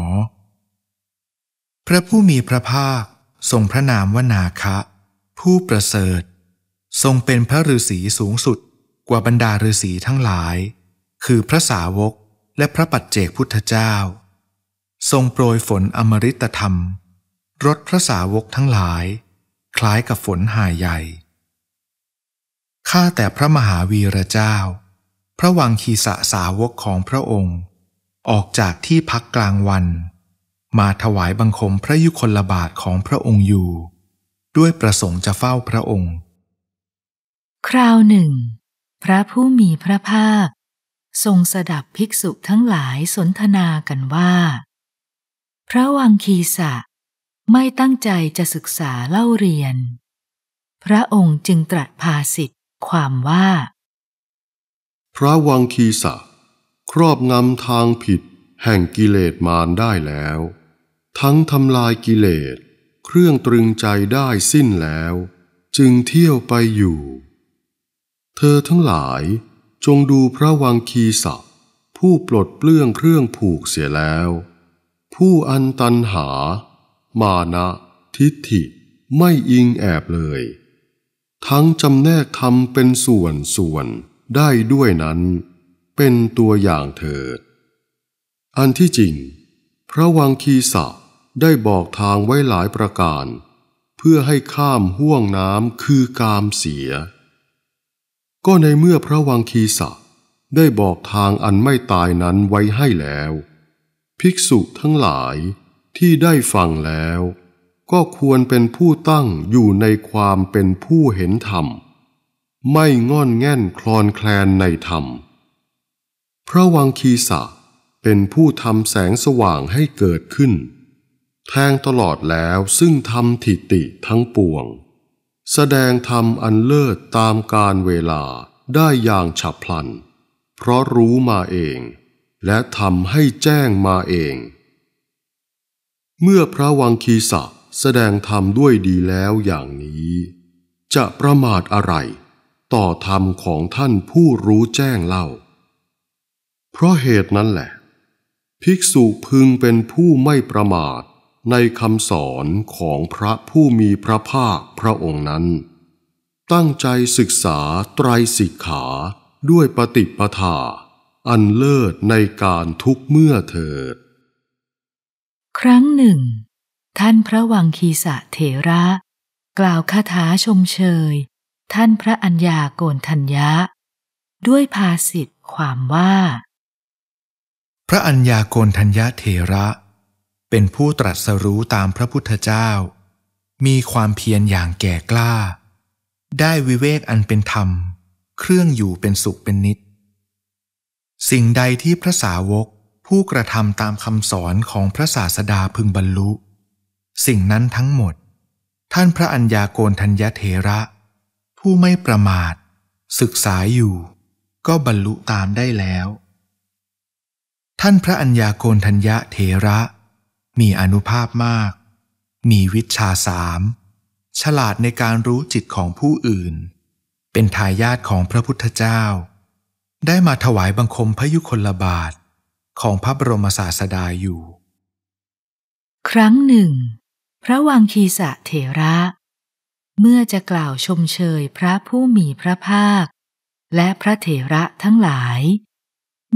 B: พระผู้มีพระภาคทรงพระนามว่านาคะ ผู้ประเสริฐทรงเป็นพระฤาษีสูงสุดกว่าบรรดาฤาษีทั้งหลาย คือพระสาวกและพระปัจเจกพุทธเจ้าทรงโปรยฝนอมฤตธรรมรดพระสาวกทั้งหลาย คล้ายกับฝนหาใหญ่ข้าแต่พระมหาวีระเจ้า พระวังคีสะสาวกของพระองค์ ออกจากที่พักกลางวัน มาถวายบังคมพระยุคลบาทของพระองค์อยู่ ด้วยประสงค์จะเฝ้าพระองค์
A: คราวหนึ่งพระผู้มีพระภาค ทรงสดับภิกษุทั้งหลายสนทนากันว่า พระวังคีสะไม่ตั้งใจจะศึกษาเล่าเรียน พระองค์จึงตรัสภาสิทธิ์ความว่า
C: พระวังคีสะครอบงำทางผิดแห่งกิเลสมารได้แล้ว ทั้งทำลายกิเลสเครื่องตรึงใจได้สิ้นแล้ว จึงเที่ยวไปอยู่เธอทั้งหลาย จงดูพระวังคีศัผู้ปลดเปลื้องเครื่องผูกเสียแล้ว ผู้อันตันหา มานะ ทิฏฐิไม่อิงแอบเลย ทั้งจำแนกธรรมเป็นส่วนส่วนได้ด้วยนั้นเป็นตัวอย่างเถิด อันที่จริง พระวังคีศัได้บอกทางไว้หลายประการ เพื่อให้ข้ามห่วงน้ำคือกามเสียก็ในเมื่อพระวังคีสะได้บอกทางอันไม่ตายนั้นไว้ให้แล้ว ภิกษุทั้งหลายที่ได้ฟังแล้วก็ควรเป็นผู้ตั้งอยู่ในความเป็นผู้เห็นธรรม ไม่ง่อนแง่นคลอนแคลนในธรรม พระวังคีสะเป็นผู้ทำแสงสว่างให้เกิดขึ้น แทงตลอดแล้วซึ่งทำทิติทั้งปวงแสดงธรรมอันเลิศตามการเวลาได้อย่างฉับพลัน เพราะรู้มาเอง และทำให้แจ้งมาเอง เมื่อพระวังคีสะแสดงธรรมด้วยดีแล้วอย่างนี้ จะประมาทอะไรต่อธรรมของท่านผู้รู้แจ้งเล่า เพราะเหตุนั้นแหละ ภิกษุพึงเป็นผู้ไม่ประมาทในคำสอนของพระผู้มีพระภาคพระองค์นั้น ตั้งใจศึกษาไตรสิกขาด้วยปฏิปทา อันเลิศในการทุกเมื่อเถิด
A: ครั้งหนึ่ง ท่านพระวังคีสะเถระ กล่าวคาถาชมเชย ท่านพระอัญญาโกนทัญญะ ด้วยภาษิตความว่า
B: พระอัญญาโกนทัญญะเถระเป็นผู้ตรัสรู้ตามพระพุทธเจ้า มีความเพียรอย่างแก่กล้า ได้วิเวกอันเป็นธรรม เครื่องอยู่เป็นสุขเป็นนิด สิ่งใดที่พระสาวก ผู้กระทำตามคำสอนของพระศาสดาพึงบรรลุ สิ่งนั้นทั้งหมด ท่านพระัญญาโกนทัญญเถระ ผู้ไม่ประมาท ศึกษาอยู่ ก็บรรลุตามได้แล้ว ท่านพระัญญาโกนทัญญเถระมีอนุภาพมาก มีวิชาสาม ฉลาดในการรู้จิตของผู้อื่น เป็นทายาทของพระพุทธเจ้า ได้มาถวายบังคมพระยุคลบาทของพระบรมศาสดาอยู่
A: ครั้งหนึ่ง พระวังคีสะเถระ เมื่อจะกล่าวชมเชยพระผู้มีพระภาค และพระเถระทั้งหลาย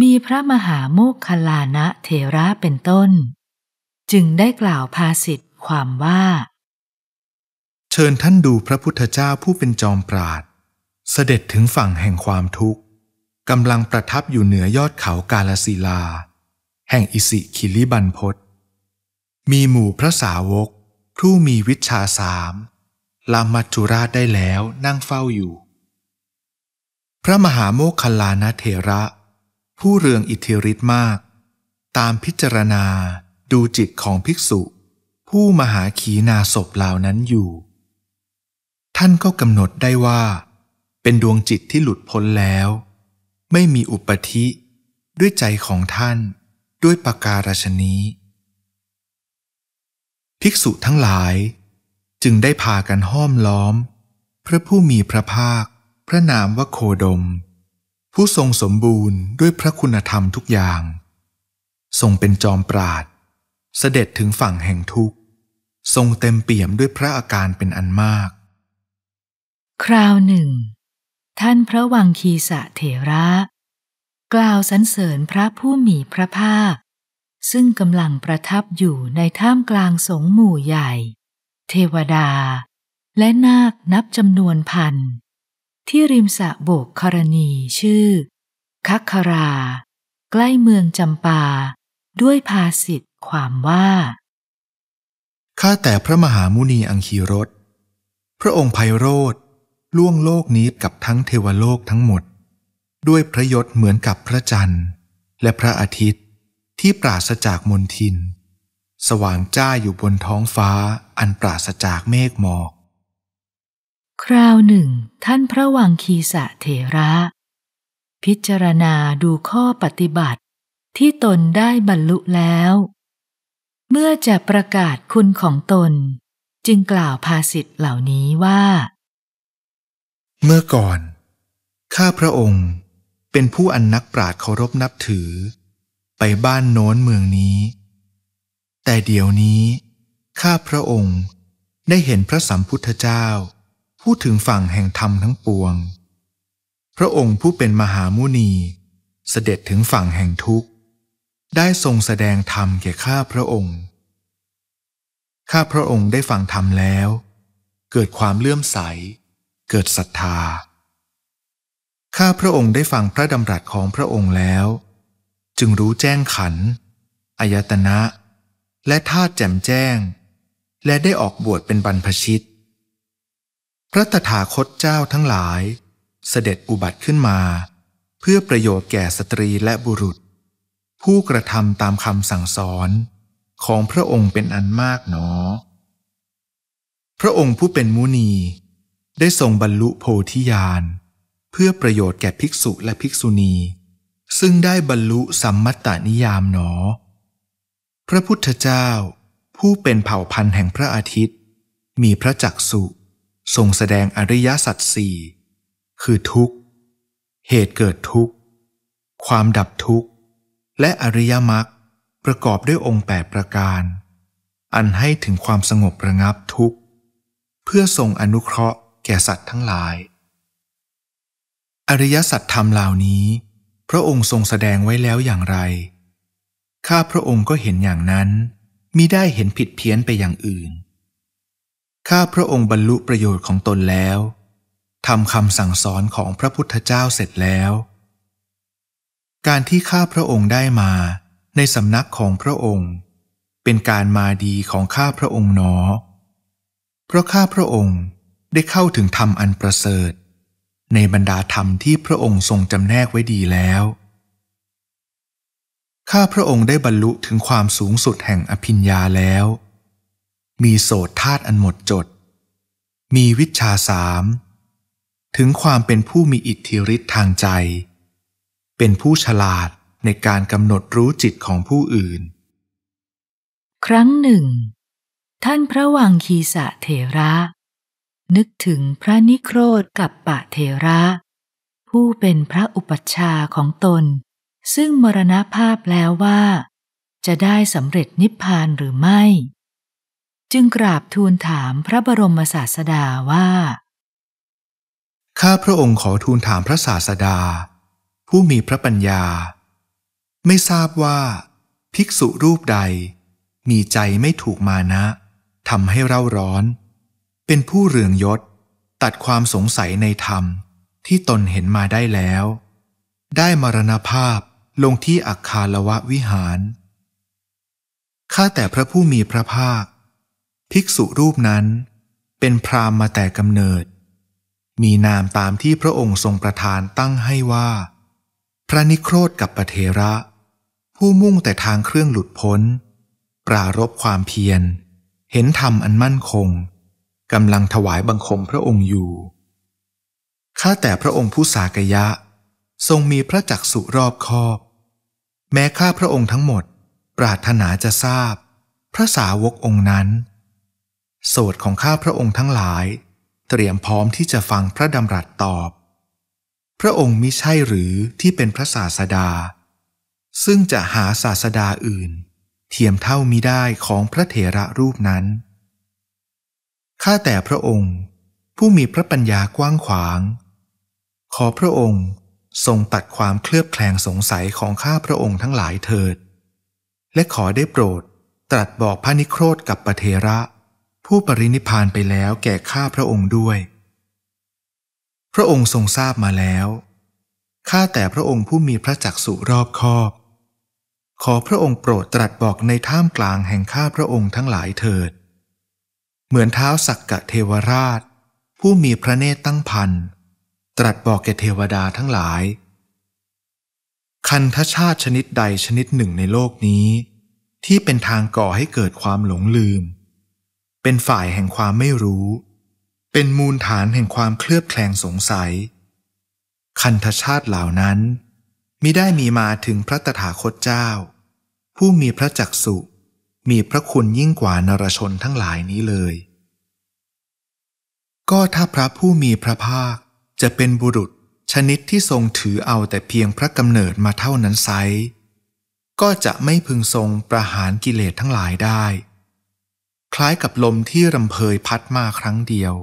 A: มีพระมหาโมคคลานะเถระเป็นต้นจึงได้กล่าวภาษิตความว่า
B: เชิญท่านดูพระพุทธเจ้าผู้เป็นจอมปราดเสด็จถึงฝั่งแห่งความทุกข์กำลังประทับอยู่เหนือยอดเขากาลสีลา แห่งอิสิคิลิบันพศมีหมู่พระสาวก ผู้มีวิชาสามลามัจจุราชได้แล้วนั่งเฝ้าอยู่ พระมหาโมคคลานะเทระ ผู้เรืองอิทธิฤทธิ์มาก ตามพิจารณาดูจิตของภิกษุผู้มหาขีนาศพเหล่านั้นอยู่ ท่านก็กำหนดได้ว่า เป็นดวงจิตที่หลุดพ้นแล้ว ไม่มีอุปธิด้วยใจของท่านด้วยประการชนี้ภิกษุทั้งหลายจึงได้พากันห้อมล้อม พระผู้มีพระภาคพระนามวโคดม ผู้ทรงสมบูรณ์ด้วยพระคุณธรรมทุกอย่าง ทรงเป็นจอมปราดเสด็จถึงฝั่งแห่งทุกข์ทรงเต็มเปี่ยมด้วยพระอาการเป็นอันมาก
A: คราวหนึ่ง ท่านพระวังคีสะเถระ กล่าวสรรเสริญพระผู้มีพระภาค ซึ่งกำลังประทับอยู่ในท่ามกลางสงหมู่ใหญ่ เทวดา และนาคนับจำนวนพันที่ริมสะโบกคารณีชื่อคัคครา ใกล้เมืองจำปาด้วยภาสิทธ
B: ความว่า ข้าแต่พระมหามุนีอังคีรสพระองค์ไพโรธล่วงโลกนี้กับทั้งเทวโลกทั้งหมด ด้วยพระยศเหมือนกับพระจันทร์ และพระอาทิตย์ที่ปราศจากมนทิน สว่างจ้าอยู่บนท้องฟ้าอันปราศจากเมฆหมอก
A: คราวหนึ่งท่านพระวังคีสะเถระ พิจารณาดูข้อปฏิบัติที่ตนได้บรรลุแล้วเมื่อจะประกาศคุณของตนจึงกล่าวภาษิตเหล่าน
B: ี้ว่า เมื่อก่อน ข้าพระองค์เป็นผู้อันนักปราดเคารพนับถือ ไปบ้านโน้นเมืองนี้ แต่เดี๋ยวนี้ ข้าพระองค์ได้เห็นพระสัมพุทธเจ้าพูดถึงฝั่งแห่งธรรมทั้งปวง พระองค์ผู้เป็นมหามุนีเสด็จถึงฝั่งแห่งทุกข์ได้ทรงแสดงธรรมแก่ข้าพระองค์ ข้าพระองค์ได้ฟังธรรมแล้ว เกิดความเลื่อมใส เกิดศรัทธา ข้าพระองค์ได้ฟังพระดำรัสของพระองค์แล้ว จึงรู้แจ้งขันอายตนะ และธาตุแจ่มแจ้ง และได้ออกบวชเป็นบรรพชิต พระตถาคตเจ้าทั้งหลาย เสด็จอุบัติขึ้นมา เพื่อประโยชน์แก่สตรีและบุรุษผู้กระทำตามคำสั่งสอนของพระองค์เป็นอันมากหนอ พระองค์ผู้เป็นมุนีได้ทรงบรรลุโพธิญาณเพื่อประโยชน์แก่ภิกษุและภิกษุณี ซึ่งได้บรรลุสัมมัตตนิยามหนอ พระพุทธเจ้าผู้เป็นเผ่าพันธุ์แห่งพระอาทิตย์ มีพระจักสุทรงแสดงอริยสัจสี่คือทุกข์ เหตุเกิดทุกข์ ความดับทุกข์และอริยมรรคประกอบด้วยองค์8ประการอันให้ถึงความสงบระงับทุกข์ เพื่อทรงอนุเคราะห์แก่สัตว์ทั้งหลาย อริยสัจธรรมเหล่านี้ พระองค์ทรงแสดงไว้แล้วอย่างไร ข้าพระองค์ก็เห็นอย่างนั้นมิได้เห็นผิดเพี้ยนไปอย่างอื่น ข้าพระองค์บรรลุประโยชน์ของตนแล้วทำคำสั่งสอนของพระพุทธเจ้าเสร็จแล้วการที่ข้าพระองค์ได้มาในสำนักของพระองค์ เป็นการมาดีของข้าพระองค์หนอ เพราะข้าพระองค์ได้เข้าถึงธรรมอันประเสริฐ ในบรรดาธรรมที่พระองค์ทรงจำแนกไว้ดีแล้ว ข้าพระองค์ได้บรรลุถึงความสูงสุดแห่งอภิญญาแล้ว มีโสดธาตุอันหมดจด มีวิชาสาม ถึงความเป็นผู้มีอิทธิฤทธิ์ทางใจเป็นผู้ฉลาดในการกำหนดรู้จิตของผู้อื่น
A: ครั้งหนึ่ง ท่านพระวังคีสะเถระ นึกถึงพระนิโครธกับปะเถระ ผู้เป็นพระอุปัชฌาของตน ซึ่งมรณภาพแล้วว่า จะได้สำเร็จนิพพานหรือไม่ จึงกราบทูลถามพระบรมศาสดา
B: ว่า ข้าพระองค์ขอทูลถามพระศาสดาผู้มีพระปัญญา ไม่ทราบว่า ภิกษุรูปใด มีใจไม่ถูกมานะทำให้เร่าร้อน เป็นผู้เรืองยศตัดความสงสัยในธรรมที่ตนเห็นมาได้แล้ว ได้มรณภาพลงที่อักคาลวะวิหารข้าแต่พระผู้มีพระภาค ภิกษุรูปนั้น เป็นพรามมาแต่กำเนิด มีนามตามที่พระองค์ทรงประทานตั้งให้ว่าระนิโครธกับปเทระ ผู้มุ่งแต่ทางเครื่องหลุดพ้นปรารบความเพียร เห็นธรรมอันมั่นคงกำลังถวายบังคมพระองค์อยู่ข้าแต่พระองค์ผู้สากยะ ทรงมีพระจักสุรอบคอบ แม้ข้าพระองค์ทั้งหมดปรารถนาจะทราบ พระสาวกองค์นั้น โสดของข้าพระองค์ทั้งหลาย เตรียมพร้อมที่จะฟังพระดำรัสตอบพระองค์มิใช่หรือที่เป็นพระศาสดา ซึ่งจะหาศาสดาอื่น เทียมเท่ามิได้ของพระเถระรูปนั้นข้าแต่พระองค์ผู้มีพระปัญญากว้างขวาง ขอพระองค์ทรงตัดความเคลือบแคลงสงสัยของข้าพระองค์ทั้งหลายเถิด และขอได้โปรดตรัสบอกพระนิโครธกับปเทระ ผู้ปรินิพานไปแล้วแก่ข้าพระองค์ด้วยพระองค์ทรงทราบมาแล้ว ข้าแต่พระองค์ผู้มีพระจักสุรอบคอบ ขอพระองค์โปรดตรัสบอกในท่ามกลางแห่งข้าพระองค์ทั้งหลายเถิด เหมือนเท้าสักกะเทวราช ผู้มีพระเนตรตั้งพันตรัสบอกแก่เทวดาทั้งหลาย คันทชาติชนิดใดชนิดหนึ่งในโลกนี้ ที่เป็นทางก่อให้เกิดความหลงลืม เป็นฝ่ายแห่งความไม่รู้เป็นมูลฐานแห่งความเคลือบแคลงสงสัย คันธชาติเหล่านั้นมิได้มีมาถึงพระตถาคตเจ้า ผู้มีพระจักสุมีพระคุณยิ่งกว่านรชนทั้งหลายนี้เลย ก็ถ้าพระผู้มีพระภาคจะเป็นบุรุษชนิดที่ทรงถือเอาแต่เพียงพระกำเนิดมาเท่านั้นไซก็จะไม่พึงทรงประหารกิเลสทั้งหลายได้ คล้ายกับลมที่รำเพยพัดมาครั้งเดียว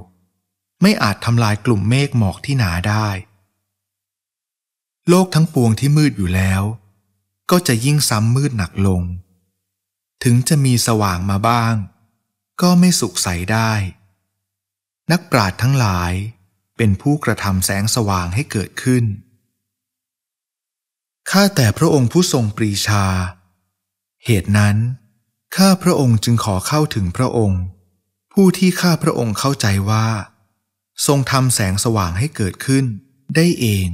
B: ไม่อาจทำลายกลุ่มเมฆหมอกที่หนาได้ โลกทั้งปวงที่มืดอยู่แล้ว ก็จะยิ่งซ้ำมืดหนักลง ถึงจะมีสว่างมาบ้าง ก็ไม่สุขใสได้ นักปราชญ์ทั้งหลายเป็นผู้กระทำแสงสว่างให้เกิดขึ้น ข้าแต่พระองค์ผู้ทรงปรีชา เหตุนั้นข้าพระองค์จึงขอเข้าถึงพระองค์ ผู้ที่ข้าพระองค์เข้าใจว่าทรงทำแสงสว่างให้เกิดขึ้นได้เอง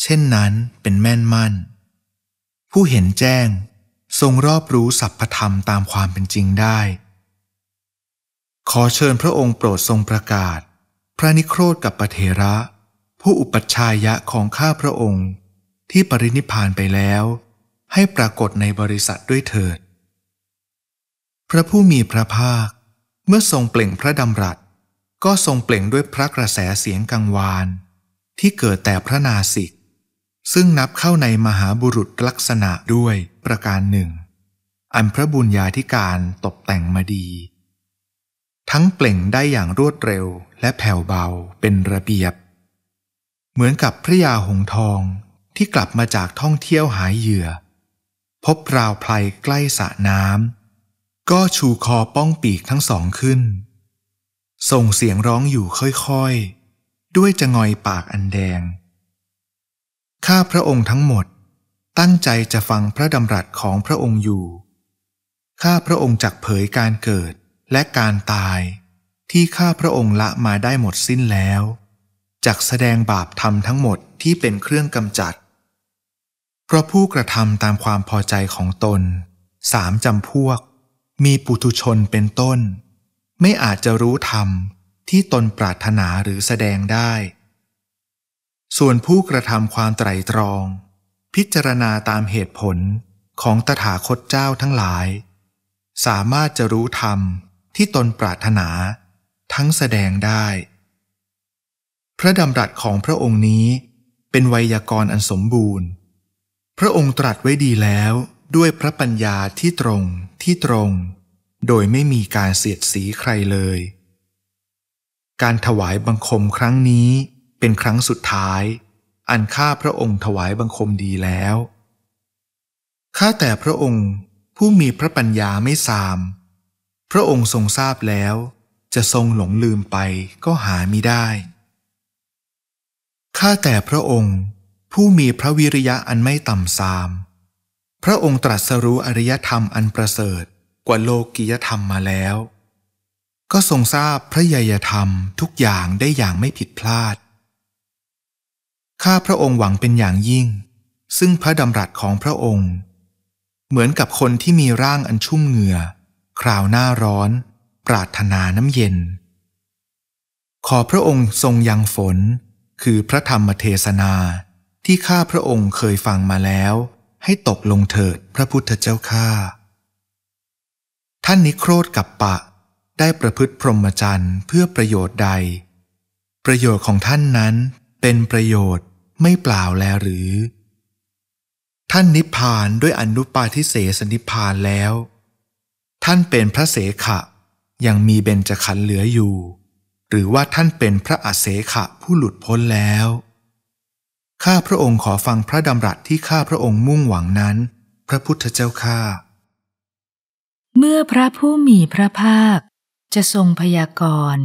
B: เช่นนั้นเป็นแม่นมั่น ผู้เห็นแจ้งทรงรอบรู้สัพพธรรมตามความเป็นจริงได้ ขอเชิญพระองค์โปรดทรงประกาศ พระนิโครธกับปเทระ ผู้อุปัชฌายะของข้าพระองค์ที่ปรินิพานไปแล้ว ให้ปรากฏในบริษัทด้วยเถิด พระผู้มีพระภาคเมื่อทรงเปล่งพระดำรัสก็ทรงเปล่งด้วยพระกระแสเสียงกังวานที่เกิดแต่พระนาสิกซึ่งนับเข้าในมหาบุรุษลักษณะด้วยประการหนึ่ง อันพระบุญญาธิการตกแต่งมาดี ทั้งเปล่งได้อย่างรวดเร็วและแผ่วเบาเป็นระเบียบ เหมือนกับพระยาหงทองที่กลับมาจากท่องเที่ยวหายเหยื่อ พบราวไพลใกล้สระน้ำก็ชูคอป้องปีกทั้งสองขึ้นส่งเสียงร้องอยู่ค่อยๆ ด้วยจะงอยปากอันแดง ข้าพระองค์ทั้งหมด ตั้งใจจะฟังพระดำรัสของพระองค์อยู่ ข้าพระองค์จักเผยการเกิดและการตายที่ข้าพระองค์ละมาได้หมดสิ้นแล้วจักแสดงบาปธรรมทั้งหมดที่เป็นเครื่องกำจัด เพราะผู้กระทำตามความพอใจของตนสามจำพวก มีปุถุชนเป็นต้นไม่อาจจะรู้ธรรม ที่ตนปรารถนาหรือแสดงได้ ส่วนผู้กระทำความไตรตรอง พิจารณาตามเหตุผลของตถาคตเจ้าทั้งหลาย สามารถจะรู้ธรรมที่ตนปรารถนาทั้งแสดงได้ พระดำรัสของพระองค์นี้เป็นไวยากรณ์อันสมบูรณ์ พระองค์ตรัสไว้ดีแล้วด้วยพระปัญญาที่ตรงที่ตรงโดยไม่มีการเสียดสีใครเลย การถวายบังคมครั้งนี้เป็นครั้งสุดท้าย อันข้าพระองค์ถวายบังคมดีแล้ว ข้าแต่พระองค์ผู้มีพระปัญญาไม่สาม พระองค์ทรงทราบแล้ว จะทรงหลงลืมไปก็หาไม่ได้ ข้าแต่พระองค์ ผู้มีพระวิริยะอันไม่ต่ำสาม พระองค์ตรัสรู้อริยธรรมอันประเสริฐกว่าโลกิยธรรมมาแล้ว ก็ทรงทราบพระยยธรรมทุกอย่างได้อย่างไม่ผิดพลาดข้าพระองค์หวังเป็นอย่างยิ่ง ซึ่งพระดำรัสของพระองค์ เหมือนกับคนที่มีร่างอันชุ่มเหงื่อคราวหน้าร้อน ปราถนาน้ำเย็น ขอพระองค์ทรงยังฝนคือพระธรรมเทศนาที่ข้าพระองค์เคยฟังมาแล้ว ให้ตกลงเถิดพระพุทธเจ้าข้าท่านนิโครธกับปะ ได้ประพฤติพรหมจรรย์เพื่อประโยชน์ใด ประโยชน์ของท่านนั้นเป็นประโยชน์ไม่เปล่าแลหรือ ท่านนิพพานด้วยอนุปาทิเสสนิพพานแล้ว ท่านเป็นพระเสขะยังมีเบญจขันธ์เหลืออยู่ หรือว่าท่านเป็นพระอเสขะผู้หลุดพ้นแล้วข้าพระองค์ขอฟังพระดำรัสที่ข้าพระองค์มุ่งหวังนั้น พระพุทธเจ้าข้า
A: เมื่อพระผู้มีพระภาค จะทรงพยากรณ์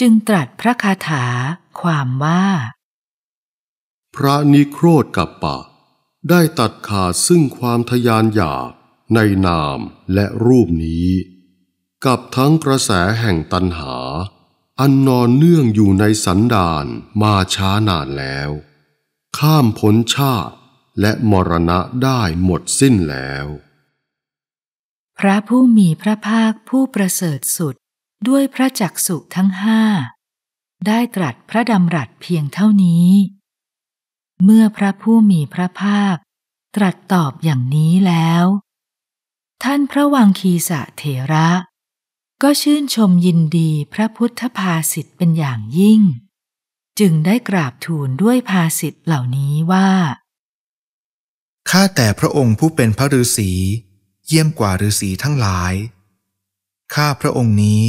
A: จึงตรัสพระคาถาความว่า
C: พระนิโครธกัปปะ ได้ตัดขาดซึ่งความทยานอยากในนามและรูปนี้ กับทั้งกระแสแห่งตันหา อันนอนเนื่องอยู่ในสันดานมาช้านานแล้ว ข้ามพ้นชาติ และมรณะได้หมดสิ้นแล้วพระผู้มี
A: พระภาคผู้ประเสริฐสุดด้วยพระจักสุทั้งห้าได้ตรัสพระดำรัสเพียงเท่านี้ เมื่อพระผู้มีพระภาคตรัสตอบอย่างนี้แล้ว ท่านพระวังคีสะเถระ ก็ชื่นชมยินดีพระพุทธภาสิทธ์เป็นอย่างยิ่ง จึงได้กราบทูลด้วยภาสิทธ์เหล่านี้ว่า
B: ข้าแต่พระองค์ผู้เป็นพระฤาษีเยี่ยมกว่าฤาษีทั้งหลาย ข้าพระองค์นี้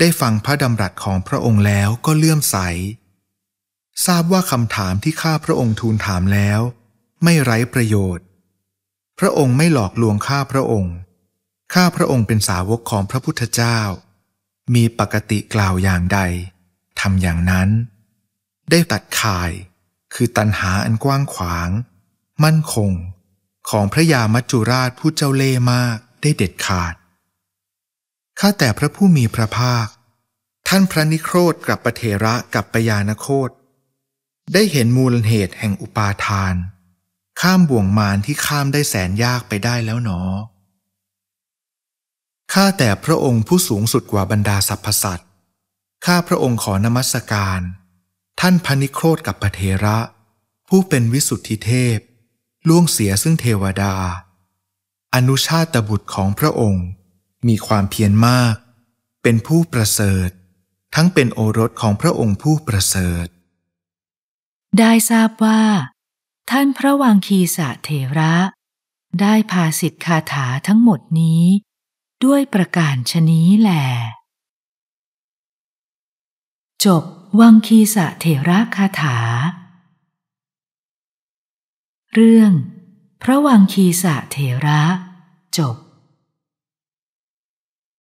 B: ได้ฟังพระดำรัสของพระองค์แล้วก็เลื่อมใส ทราบว่าคำถามที่ข้าพระองค์ทูลถามแล้ว ไม่ไร้ประโยชน์ พระองค์ไม่หลอกลวงข้าพระองค์ ข้าพระองค์เป็นสาวกของพระพุทธเจ้า มีปกติกล่าวอย่างใดทำอย่างนั้น ได้ตัดข่ายคือตันหาอันกว้างขวาง มั่นคงของพระยา มัจจุราชผู้เจ้าเล่ห์มากได้เด็ดขาด ข้าแต่พระผู้มีพระภาค ท่านพระนิโครธกับปเทระกับปยานโคตได้เห็นมูลเหตุแห่งอุปาทาน ข้ามบ่วงมารที่ข้ามได้แสนยากไปได้แล้วหนอข้าแต่พระองค์ผู้สูงสุดกว่าบรรดาสรรพสัตว์ข้าพระองค์ขอนมัสการ ท่าน พระนิโครธกับปเทระ ผู้เป็นวิสุทธิเทพล่วงเสียซึ่งเทวดา อนุชาตบุตรของพระองค์มีความเพียรมาก เป็นผู้ประเสริฐทั้งเป็นโอรสของพระองค์ผู้ประเสริฐ
A: ได้ทราบว่า ท่านพระวังคีสะเถระ ได้พาสิทธิคาถาทั้งหมดนี้ ด้วยประการชนี้แหลจบวังคีสะเถระคาถาเรื่อง พระวังคีสะเถระ จบ